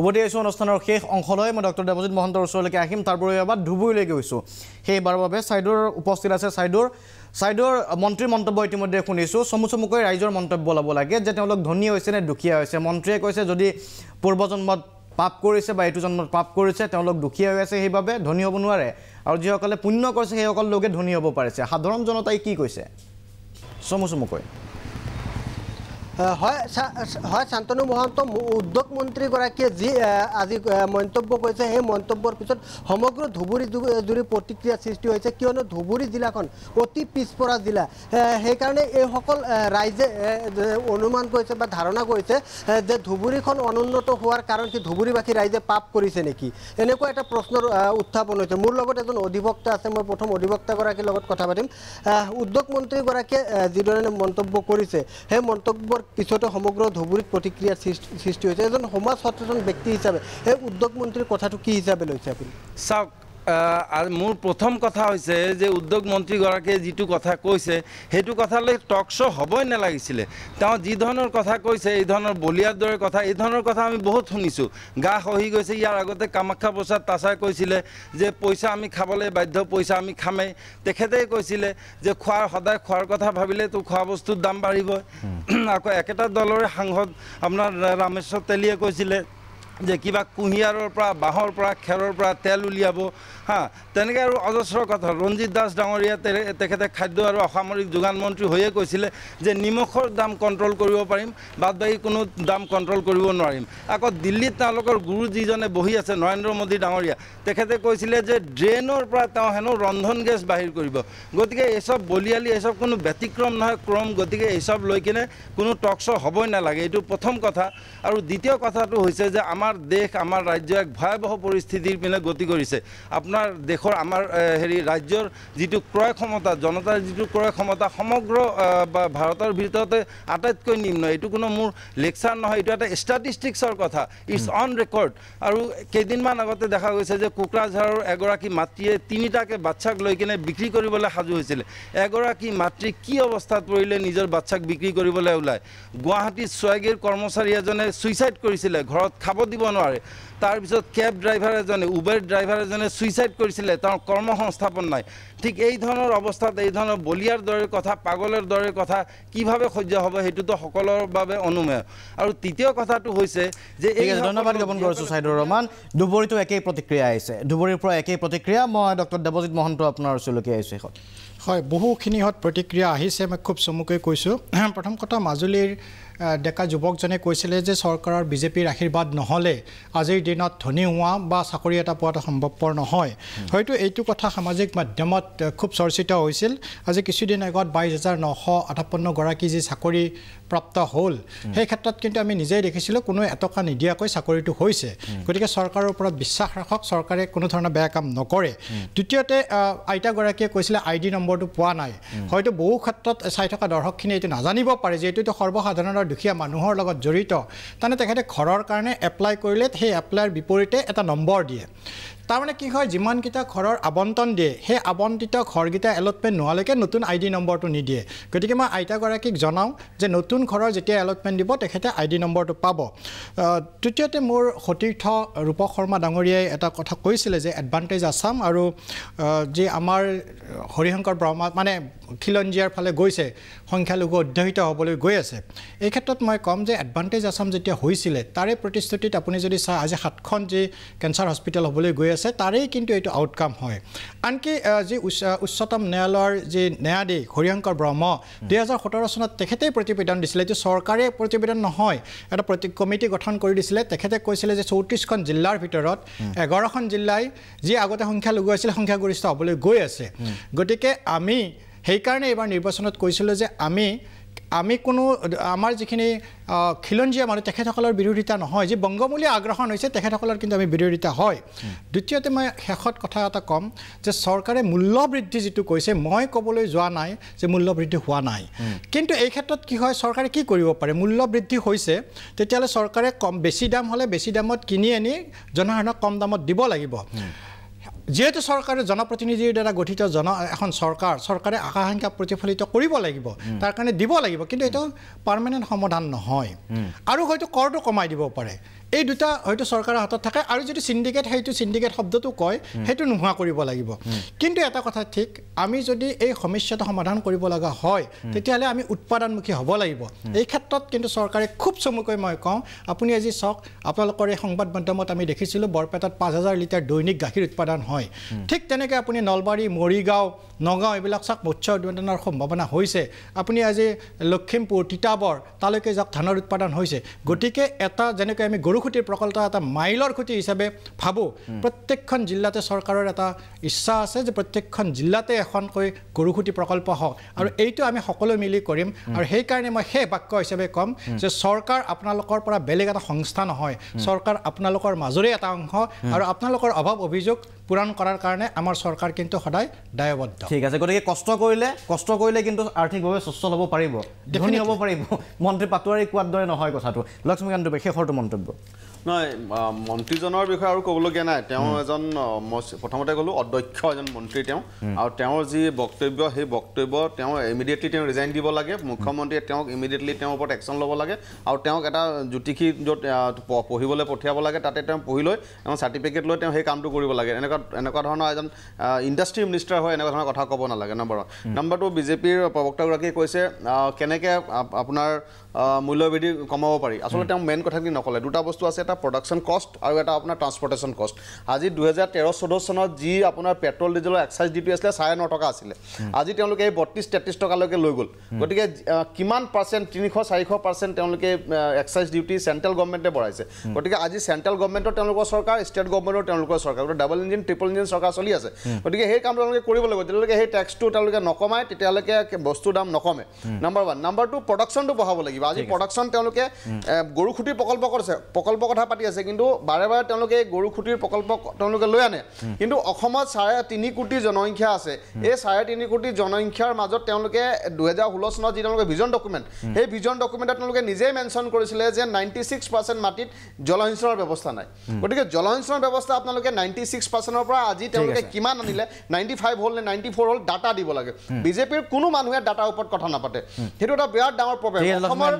উভতি আহিছোঁ অনুষ্ঠানৰ শেষ অংশলৈ মই ডক্টৰ দেৱজিৎ মহন্তৰ ওচৰলৈকে আহিম তাৰ তাৰপৰা এবাৰ ধুবুৰীলৈকে গৈছোঁ সেইবাৰৰ বাবে ছাইদুৰ উপস্থিত আছে ছাইদুৰ ছাইদুৰ মন্ত্ৰীৰ মন্তব্য ইতিমধ্যে শুনিছোঁ চমু চমুকৈ ৰাইজৰ মন্তব্য ল'ব লাগে যে তেওঁলোক ধনী হৈছে নে দুখীয়া হৈছে মন্ত্ৰীয়ে কৈছে যদি পূৰ্বজন্মত পাপ কৰিছে বা এইটো জন্মত পাপ কৰিছে তেওঁলোক দুখীয়া হৈ আছে সেইবাবে ধনী হ'ব নোৱাৰে আৰু যিসকলে পুণ্য কৰিছে সেইসকল লোকে ধনী হ'ব পাৰিছে সাধাৰণ জনতাই কি কৈছে চমু চমুকৈ হয় হয় শান্তনু মহন্ত উদ্যোগ মন্ত্ৰীগৰাকীয়ে যি আজি মন্তব্য কৰিছে সেই মন্তব্যৰ পিছত সমগ্ৰ ধুবুৰী জুৰি প্ৰতিক্ৰিয়া সৃষ্টি হৈছে কিয়নো ধুবুৰী জিলাখন অতি পিছপৰা জিলা সেইকাৰণে এইসকল ৰাইজে অনুমান কৰিছে বা ধাৰণা কৰিছে যে ধুবুৰীখন অনুন্নত হোৱাৰ কাৰণ কি ধুবুৰীবাসী ৰাইজে পাপ কৰিছে নেকি এনেকুৱা এটা প্ৰশ্নৰ উত্থাপন হৈছে মোৰ লগত এজন অধিবক্তা আছে মই প্ৰথম অধিবক্তাগৰাকীৰ লগত কথা পাতিম উদ্যোগ মন্ত্ৰীগৰাকীয়ে যিধৰণে মন্তব্য কৰিছে সেই মন্তব্যৰ পিছতে সমগ্ৰ ধুবুৰীত প্ৰতিক্ৰিয়াৰ সৃষ্টি হৈছে এজন সমাজ সচেতন ব্যক্তি হিসাবে সেই মন্ত্ৰীৰ কথাটো কি হিচাপে লৈছে আপুনি চাওক মোৰ প্ৰথম কথা হৈছে যে উদ্যোগ মন্ত্ৰীগৰাকীয়ে যিটো কথা কৈছে সেইটো কথালৈ টক শ্ব' হ'বই নালাগিছিলে তেওঁ যি ধৰণৰ কথা কৈছে এই ধৰণৰ বলিয়াৰ দৰে কথা এই ধৰণৰ কথা আমি বহুত শুনিছোঁ গা সহি গৈছে ইয়াৰ আগতে কামাখ্যা প্ৰসাদ তাছাই কৈছিলে যে পইচা আমি খাবলৈ বাধ্য পইচা আমি খামেই তেখেতে কৈছিলে যে খোৱাৰ সদায় খোৱাৰ কথা ভাবিলেতো খোৱা বস্তুৰ দাম বাঢ়িব আকৌ একেটা দলৰে সাংসদ আপোনাৰ ৰামেশ্বৰ তেলীয়ে কৈছিলে যে কিবা কুঁহিয়াৰৰ পৰা বাঁহৰ পৰা খেৰৰ পৰা তেল উলিয়াব হা তেনেকৈ আৰু অজস্ৰ কথা ৰঞ্জিত দাস ডাঙৰীয়া তেখেতে খাদ্য আৰু অসামৰিক যোগান মন্ত্ৰী হৈয়ে কৈছিলে যে নিমখৰ দাম কণ্ট্ৰল কৰিব পাৰিম বাদ বাকী কোনো দাম কণ্ট্ৰল কৰিব নোৱাৰিম আকৌ দিল্লীত তেওঁলোকৰ গুৰু যিজনে বহি আছে নৰেন্দ্ৰ মোদী ডাঙৰীয়া তেখেতে কৈছিলে যে ড্ৰেইনৰ পৰা তেওঁ হেনো ৰন্ধন গেছ বাহিৰ কৰিব গতিকে এইচব বলিয়ালি এইচব কোনো ব্যতিক্ৰম নহয় ক্ৰম গতিকে এইচব লৈ কিনে কোনো টক্স হ'বই নালাগে এইটো প্ৰথম কথা আৰু দ্বিতীয় কথাটো হৈছে যে আমাৰ আমাৰ দেশ আমাৰ ৰাজ্য এক ভয়াৱহ পৰিস্থিতিৰ পিনে গতি কৰিছে আপোনাৰ দেশৰ আমাৰ হেৰি ৰাজ্যৰ যিটো ক্ৰয় ক্ষমতা জনতাৰ যিটো ক্ৰয় ক্ষমতা সমগ্ৰ ভাৰতৰ ভিতৰতে আটাইতকৈ নিম্ন এইটো কোনো মোৰ লেকচাৰ নহয় এইটো এটা ষ্টেটিষ্টিক্সৰ কথা ইটছ অন ৰেকৰ্ড আৰু কেইদিনমান আগতে দেখা গৈছে যে কোকৰাঝাৰৰ এগৰাকী মাতৃয়ে তিনিটাকৈ বাচ্ছাক লৈ কিনে বিক্ৰী কৰিবলৈ সাজু হৈছিলে এগৰাকী মাতৃ কি অৱস্থাত পৰিলে নিজৰ বাচ্ছাক বিক্ৰী কৰিবলৈ ওলায় গুৱাহাটীত ছোৱাগীৰ কৰ্মচাৰী এজনে ছুইচাইড কৰিছিলে ঘৰত খাব দিব দিব নয় তাৰপৰ কেব ড্ৰাইভাৰ এজনে উবেৰ ড্ৰাইভাৰ এজনে সুইসাইড কৰেছিল তাৰ কৰ্মসংস্থাপন নাই ঠিক এই ধৰণৰ অৱস্থাত এই ধৰণৰ বলিয়াৰ দৰে কথা পাগলৰ দৰে কথা কিভাৱে সহ্য হ'ব সেটি তো সকলেৰ বাবে অনুমেয় আৰু তৃতীয় কথাটো হৈছে যে এই ধন্যবাদ জ্ঞাপন কৰছো ৰহমান ৰহমান একেই প্ৰতিক্ৰিয়া আহিছে আছে পৰা একেই প্ৰতিক্ৰিয়া মই ডক্টৰ দেৱজিত মহন্ত আপোনাৰ ওসৰলে আইস শেষ হয় বহুখিনিহত প্ৰতিক্ৰিয়া আহিছে মই খুব চমুকে কৈছো প্ৰথম কথা মাজুলীৰ ডেকা যুৱকজনে কৈছিলে যে চৰকাৰৰ বিজেপিৰ আশীৰ্বাদ নহ'লে আজিৰ দিনত ধনী হোৱা বা চাকৰি এটা পোৱাটো সম্ভৱপৰ নহয় হয়তো এইটো কথা সামাজিক মাধ্যমত খুব চৰ্চিত হৈছিল আজি কিছুদিন আগত বাইছ হাজাৰ নশ আঠাপন্নগৰাকী যি চাকৰি প্ৰাপ্ত হ'ল সেই ক্ষেত্ৰত কিন্তু আমি নিজেই দেখিছিলোঁ কোনো এটকা নিদিয়াকৈ চাকৰিটো হৈছে গতিকে চৰকাৰৰ ওপৰত বিশ্বাস ৰাখক চৰকাৰে কোনো ধৰণৰ বেয়া কাম নকৰে দ্বিতীয়তে আইতাগৰাকীয়ে কৈছিলে আই ডি নম্বৰটো পোৱা নাই হয়তো বহু ক্ষেত্ৰত চাই থকা দৰ্শকখিনিয়ে এইটো নাজানিব পাৰে যে এইটোতো সৰ্বসাধাৰণৰ ঘৰৰ দুখীয়া মানুহৰ লগত জড়িত তাৰমানে তেখেতে ঘৰৰ কাৰণে এপ্লাই কৰিলে সেই এপ্লাইৰ বিপৰীতে এটা নম্বৰ দিয়ে তাৰমানে কি হয় যিমানকেইটা ঘৰৰ আৱণ্টন দিয়ে সেই আৱণ্টিত ঘৰকেইটা এলটমেণ্ট নোহোৱালৈকে নতুন আই ডি নম্বৰটো নিদিয়ে গতিকে মই আইতাগৰাকীক জনাওঁ যে নতুন ঘৰৰ যেতিয়া এলটমেণ্ট দিব তেখেতে আই ডি নম্বৰটো পাব তৃতীয়তে মোৰ সতীৰ্থ ৰূপক শৰ্মা ডাঙৰীয়াই এটা কথা কৈছিলে যে এডভান্টেজ আছাম আৰু যি আমাৰ হৰিশংকৰ ব্ৰহ্মা মানে খিলঞ্জীয়াৰ ফালে গৈছে সংখ্যালঘু অধ্যয়িত হ'বলৈ গৈ আছে এই ক্ষেত্ৰত মই ক'ম যে এডভান্টেজ আছাম যেতিয়া হৈছিলে তাৰে প্ৰতিশ্ৰুতিত আপুনি যদি চায় আজি সাতখন যি কেঞ্চাৰ হস্পিটেল হ'বলৈ গৈ আছে আছে তাৰেই কিন্তু এইটো আউটকাম হয় আনকি যি উচ্চতম ন্যায়ালয়ৰ যি ন্যায়াধীশ হৰিশংকৰ ব্ৰহ্ম দুহেজাৰ সোতৰ চনত তেখেতেই প্ৰতিবেদন দিছিলে যে চৰকাৰে প্ৰতিবেদন নহয় এটা প্ৰতি কমিটি গঠন কৰি দিছিলে তেখেতে কৈছিলে যে চৌত্ৰিছখন জিলাৰ ভিতৰত এঘাৰখন জিলাই যি আগতে সংখ্যালঘু আছিলে সংখ্যাগৰিষ্ঠ হ'বলৈ গৈ আছে গতিকে আমি সেইকাৰণে এইবাৰ নিৰ্বাচনত কৈছিলোঁ যে আমি আমি কোনো আমাৰ যিখিনি খিলঞ্জীয়া মানুহ তেখেতসকলৰ বিৰোধিতা নহয় যি বংগমূলীয় আগ্ৰহণ হৈছে তেখেতসকলৰ কিন্তু আমি বিৰোধিতা হয় দ্বিতীয়তে মই শেষত কথা এটা ক'ম যে চৰকাৰে মূল্যবৃদ্ধি যিটো কৈছে মই ক'বলৈ যোৱা নাই যে মূল্যবৃদ্ধি হোৱা নাই কিন্তু এই ক্ষেত্ৰত কি হয় চৰকাৰে কি কৰিব পাৰে মূল্যবৃদ্ধি হৈছে তেতিয়াহ'লে চৰকাৰে কম বেছি দাম হ'লে বেছি দামত কিনি আনি জনসাধাৰণক কম দামত দিব লাগিব যিহেতু চৰকাৰে জনপ্ৰতিনিধিৰ দ্বাৰা গঠিত জন এখন চৰকাৰ চৰকাৰে আশা সংখ্যা প্ৰতিফলিত কৰিব লাগিব তাৰ কাৰণে দিব লাগিব কিন্তু এইটো পাৰ্মানেণ্ট সমাধান নহয় আৰু হয়তো কৰটো কমাই দিব পাৰে এই দুটা হয়তো চৰকাৰৰ হাতত থাকে আৰু যদি চিণ্ডিকেট সেইটো চিণ্ডিকেট শব্দটো কয় সেইটো নোহোৱা কৰিব লাগিব কিন্তু এটা কথা ঠিক আমি যদি এই সমস্যাটো সমাধান কৰিব লগা হয় তেতিয়াহ'লে আমি উৎপাদনমুখী হ'ব লাগিব এই ক্ষেত্ৰত কিন্তু চৰকাৰে খুব চমুকৈ মই কওঁ আপুনি আজি চাওক আপোনালোকৰ এই সংবাদ মাধ্যমত আমি দেখিছিলোঁ বৰপেটাত পাঁচ হাজাৰ লিটাৰ দৈনিক গাখীৰ উৎপাদন হয় ঠিক তেনেকৈ আপুনি নলবাৰী মৰিগাঁও নগাঁও এইবিলাক চাওক মৎস্য উৎপাদনৰ সম্ভাৱনা হৈছে আপুনি আজি লখিমপুৰ তিতাবৰ তালৈকে যাওক ধানৰ উৎপাদন হৈছে গতিকে এটা যেনেকৈ আমি গৰু গৰু খুঁটিৰ প্ৰকল্প এটা মাইলৰ খুঁটি হিচাপে ভাবোঁ প্ৰত্যেকখন জিলাতে চৰকাৰৰ এটা ইচ্ছা আছে যে প্ৰত্যেকখন জিলাতে এখনকৈ গৰু খুঁটি প্ৰকল্প হওক আৰু এইটো আমি সকলো মিলি কৰিম আৰু সেইকাৰণে মই সেই বাক্য হিচাপে ক'ম যে চৰকাৰ আপোনালোকৰ পৰা বেলেগ এটা সংস্থা নহয় চৰকাৰ আপোনালোকৰ মাজৰে এটা অংশ আৰু আপোনালোকৰ অভাৱ অভিযোগ পূৰণ কৰাৰ কাৰণে আমাৰ চৰকাৰ কিন্তু সদায় দায়বদ্ধ ঠিক আছে গতিকে কষ্ট কৰিলে কষ্ট কৰিলে কিন্তু আৰ্থিকভাৱে স্বচ্ছল হ'ব পাৰিব দেখনি হ'ব পাৰিব মন্ত্ৰী পাটোৱাৰী কোৱাৰ দৰে নহয় কথাটো লক্ষ্মীকান্ত শেষৰটো মন্তব্য নহয় মন্ত্ৰীজনৰ বিষয়ে আৰু ক'বলগীয়া নাই তেওঁ এজন মই প্ৰথমতে ক'লোঁ অধ্যক্ষ এজন মন্ত্ৰী তেওঁ আৰু তেওঁৰ যি বক্তব্য সেই বক্তব্য তেওঁ ইমিডিয়েটলি তেওঁ ৰিজাইন দিব লাগে মুখ্যমন্ত্ৰীয়ে তেওঁক ইমিডিয়েটলি তেওঁৰ ওপৰত একশ্যন ল'ব লাগে আৰু তেওঁক এটা জ্যোতিষী য'ত পঢ়িবলৈ পঠিয়াব লাগে তাতে তেওঁ পঢ়ি লৈ তেওঁ চাৰ্টিফিকেট লৈ তেওঁ সেই কামটো কৰিব লাগে এনেকুৱা এনেকুৱা ধৰণৰ এজন ইণ্ডাষ্ট্ৰি মিনিষ্টাৰ হয় এনেকুৱা ধৰণৰ কথা ক'ব নালাগে নম্বৰ ওৱান নম্বৰ টু বিজেপিৰ প্ৰবক্তাগৰাকীয়ে কৈছে কেনেকৈ আপোনাৰ মূল্যবৃদ্ধি কমাব পাৰি আচলতে তেওঁ মেইন কথাখিনি নক'লে দুটা বস্তু আছে এটা এটা প্ৰডাকশ্যন কষ্ট আৰু এটা আপোনাৰ ট্ৰান্সপৰ্টেশ্যন কষ্ট আজি দুহেজাৰ তেৰ চৈধ্য চনত যি আপোনাৰ পেট্ৰল ডিজেলৰ এক্সাইজ ডিউটি আছিলে চাৰে ন টকা আছিলে আজি তেওঁলোকে এই বত্ৰিছ তেত্ৰিছ টকালৈকে লৈ গ'ল গতিকে কিমান পাৰ্চেণ্ট তিনিশ চাৰিশ পাৰ্চেণ্ট তেওঁলোকে এক্সাইজ ডিউটি চেণ্ট্ৰেল গভৰ্ণমেণ্টে বঢ়াইছে গতিকে আজি চেণ্ট্ৰেল গভৰ্ণমেণ্টৰ তেওঁলোকৰ চৰকাৰ ষ্টেট গভৰ্ণমেণ্টৰ তেওঁলোকৰ চৰকাৰ গতিকে ডাবল ইঞ্জিন ট্ৰিপল ইঞ্জিন চৰকাৰ চলি আছে গতিকে সেই কাম তেওঁলোকে কৰিব লাগিব যেতিয়ালৈকে সেই টেক্সটো তেওঁলোকে নকমায় তেতিয়ালৈকে বস্তুৰ দাম নকমে নাম্বাৰ ওৱান নাম্বাৰ টু প্ৰডাকশ্যনটো বঢ়াব লাগিব আজি প্ৰডাকশ্যন তেওঁলোকে গৰু খুটি প্ৰকল্প কৰিছে প্ৰকল্প কথা পাতি আছে কিন্তু বাৰে বাৰে তেওঁলোকে এই গৰু খুঁটিৰ প্ৰকল্প তেওঁলোকে লৈ আনে কিন্তু অসমত চাৰে তিনি কোটি জনসংখ্যা আছে এই চাৰে তিনি কোটি জনসংখ্যাৰ মাজত তেওঁলোকে দুহেজাৰ ষোল্ল চনত যি তেওঁলোকে ভিজন ডকুমেণ্ট সেই ভিজন ডকুমেণ্টত তেওঁলোকে নিজেই মেনশ্যন কৰিছিলে যে নাইণ্টি ছিক্স পাৰ্চেণ্ট মাটিত জলসিঞ্চনৰ ব্যৱস্থা নাই গতিকে জলসিঞ্চনৰ ব্যৱস্থা আপোনালোকে নাইণ্টি ছিক্স পাৰ্চেণ্টৰ পৰা আজি তেওঁলোকে কিমান আনিলে নাইণ্টি ফাইভ হ'ল নে নাইণ্টি ফ'ৰ হ'ল ডাটা দিব লাগে বিজেপিৰ কোনো মানুহে ডাটাৰ ওপৰত কথা নাপাতে সেইটো এটা বিৰাট ডাঙৰ প্ৰব্লেম অসমৰ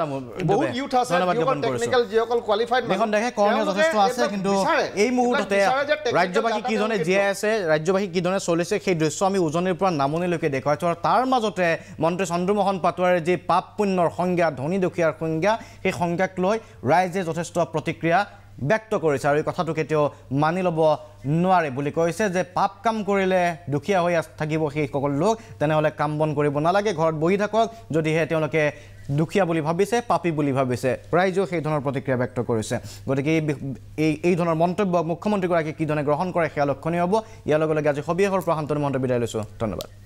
বহুত ইউথ আছে যিসকল টেকনিকেল যিসকল কোৱালিফাইড তেনে কৰণীয় যথেষ্ট আছে কিন্তু এই মুহূৰ্ততে ৰাজ্যবাসী কিজনে জীয়াই আছে ৰাজ্যবাসী কিজনে চলিছে সেই দৃশ্য আমি উজনিৰ পৰা নামনিলৈকে দেখুৱাইছোঁ আৰু তাৰ মাজতে মন্ত্ৰী চন্দ্ৰমোহন পাটোৱাৰীৰ যি পাপ পুণ্যৰ সংজ্ঞা ধনী দুখীয়াৰ সংজ্ঞা সেই সংজ্ঞাক লৈ ৰাইজে যথেষ্ট প্ৰতিক্ৰিয়া ব্যক্ত কৰিছে আৰু এই কথাটো কেতিয়াও মানি ল'ব নোৱাৰে বুলি কৈছে যে পাপ কাম কৰিলে দুখীয়া হৈ থাকিব সেইসকল লোক তেনেহ'লে কাম বন কৰিব নালাগে ঘৰত বহি থাকক যদিহে তেওঁলোকে দুখীয়া বুলি ভাবিছে পাপী বুলি ভাবিছে ৰাইজেও সেই ধৰণৰ প্ৰতিক্ৰিয়া ব্যক্ত কৰিছে গতিকে এই এই এই ধৰণৰ মন্তব্য মুখ্যমন্ত্ৰীগৰাকীয়ে কিধৰণে গ্ৰহণ কৰে সেয়া লক্ষণীয় হ'ব ইয়াৰ লগে লগে আজি সবিশেষৰ প্ৰশান্তনি মন্তব্য বিদায় লৈছোঁ ধন্যবাদ